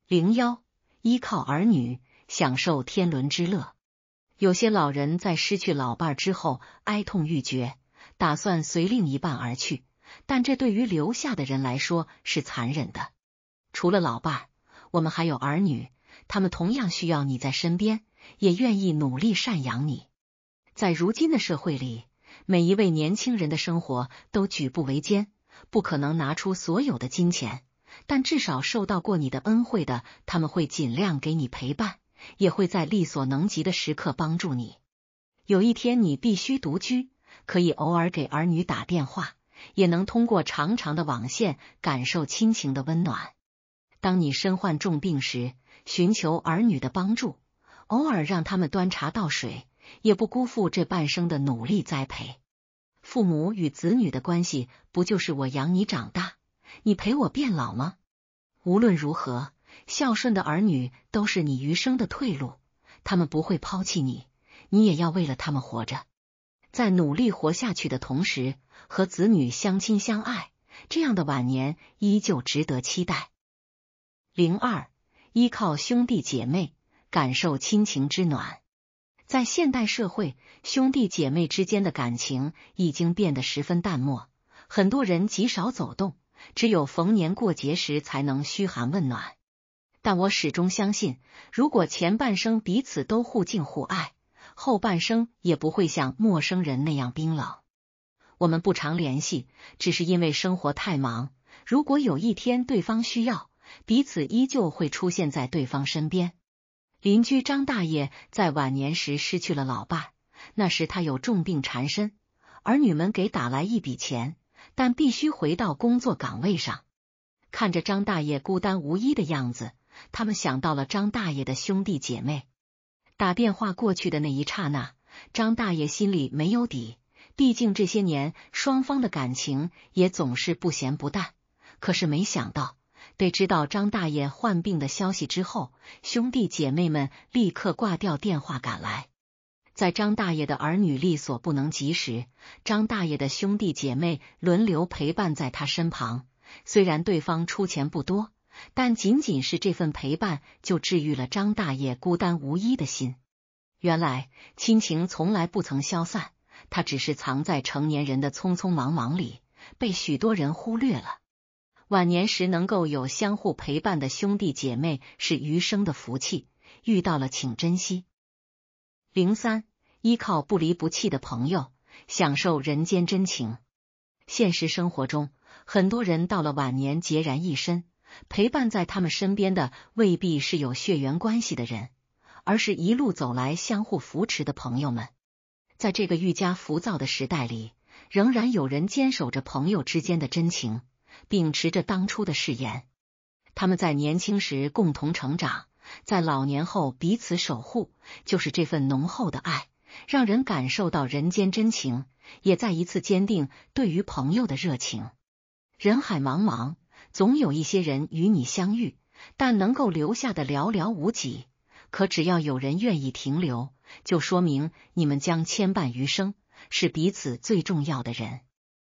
零幺，依靠儿女，享受天伦之乐。有些老人在失去老伴之后，哀痛欲绝，打算随另一半而去，但这对于留下的人来说是残忍的。除了老伴，我们还有儿女，他们同样需要你在身边，也愿意努力赡养你。在如今的社会里，每一位年轻人的生活都举步维艰。不可能拿出所有的金钱，但至少受到过你的恩惠的，他们会尽量给你陪伴，也会在力所能及的时刻帮助你。有一天你必须独居，可以偶尔给儿女打电话，也能通过长长的网线感受亲情的温暖。当你身患重病时，寻求儿女的帮助，偶尔让他们端茶倒水，也不辜负这半生的努力栽培。父母与子女的关系，不就是我养你长大，你陪我变老吗？无论如何，孝顺的儿女都是你余生的退路，他们不会抛弃你，你也要为了他们活着，在努力活下去的同时，和子女相亲相爱，这样的晚年依旧值得期待。零二，依靠兄弟姐妹，感受亲情之暖。在现代社会，兄弟姐妹之间的感情已经变得十分淡漠，很多人极少走动，只有逢年过节时才能嘘寒问暖。但我始终相信，如果前半生彼此都互敬互爱，后半生也不会像陌生人那样冰冷。我们不常联系，只是因为生活太忙。如果有一天对方需要，彼此依旧会出现在对方身边。邻居张大爷在晚年时失去了老伴，那时他有重病缠身，儿女们给打来一笔钱，但必须回到工作岗位上。看着张大爷孤单无依的样子，他们想到了张大爷的兄弟姐妹。打电话过去的那一刹那，张大爷心里没有底，毕竟这些年双方的感情也总是不咸不淡。可是没想到。在知道张大爷患病的消息之后，兄弟姐妹们立刻挂掉电话赶来。在张大爷的儿女力所不能及时，张大爷的兄弟姐妹轮流陪伴在他身旁。虽然对方出钱不多，但仅仅是这份陪伴，就治愈了张大爷孤单无依的心。原来亲情从来不曾消散，它只是藏在成年人的匆匆忙忙里，被许多人忽略了。晚年时能够有相互陪伴的兄弟姐妹是余生的福气，遇到了请珍惜。零三依靠不离不弃的朋友，享受人间真情。现实生活中，很多人到了晚年孑然一身，陪伴在他们身边的未必是有血缘关系的人，而是一路走来相互扶持的朋友们。在这个愈加浮躁的时代里，仍然有人坚守着朋友之间的真情。秉持着当初的誓言，他们在年轻时共同成长，在老年后彼此守护。就是这份浓厚的爱，让人感受到人间真情，也再一次坚定对于朋友的热情。人海茫茫，总有一些人与你相遇，但能够留下的寥寥无几。可只要有人愿意停留，就说明你们将牵绊余生，是彼此最重要的人。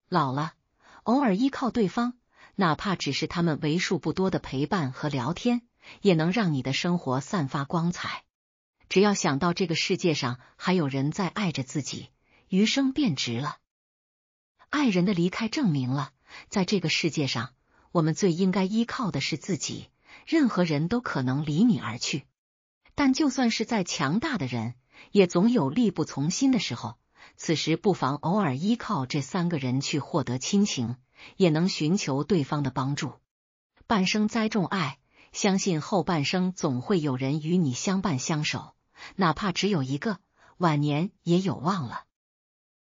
老了。偶尔依靠对方，哪怕只是他们为数不多的陪伴和聊天，也能让你的生活散发光彩。只要想到这个世界上还有人在爱着自己，余生便值了。爱人的离开证明了，在这个世界上，我们最应该依靠的是自己。任何人都可能离你而去，但就算是再强大的人，也总有力不从心的时候。此时不妨偶尔依靠这三个人去获得亲情，也能寻求对方的帮助。半生栽种爱，相信后半生总会有人与你相伴相守，哪怕只有一个，晚年也有望了。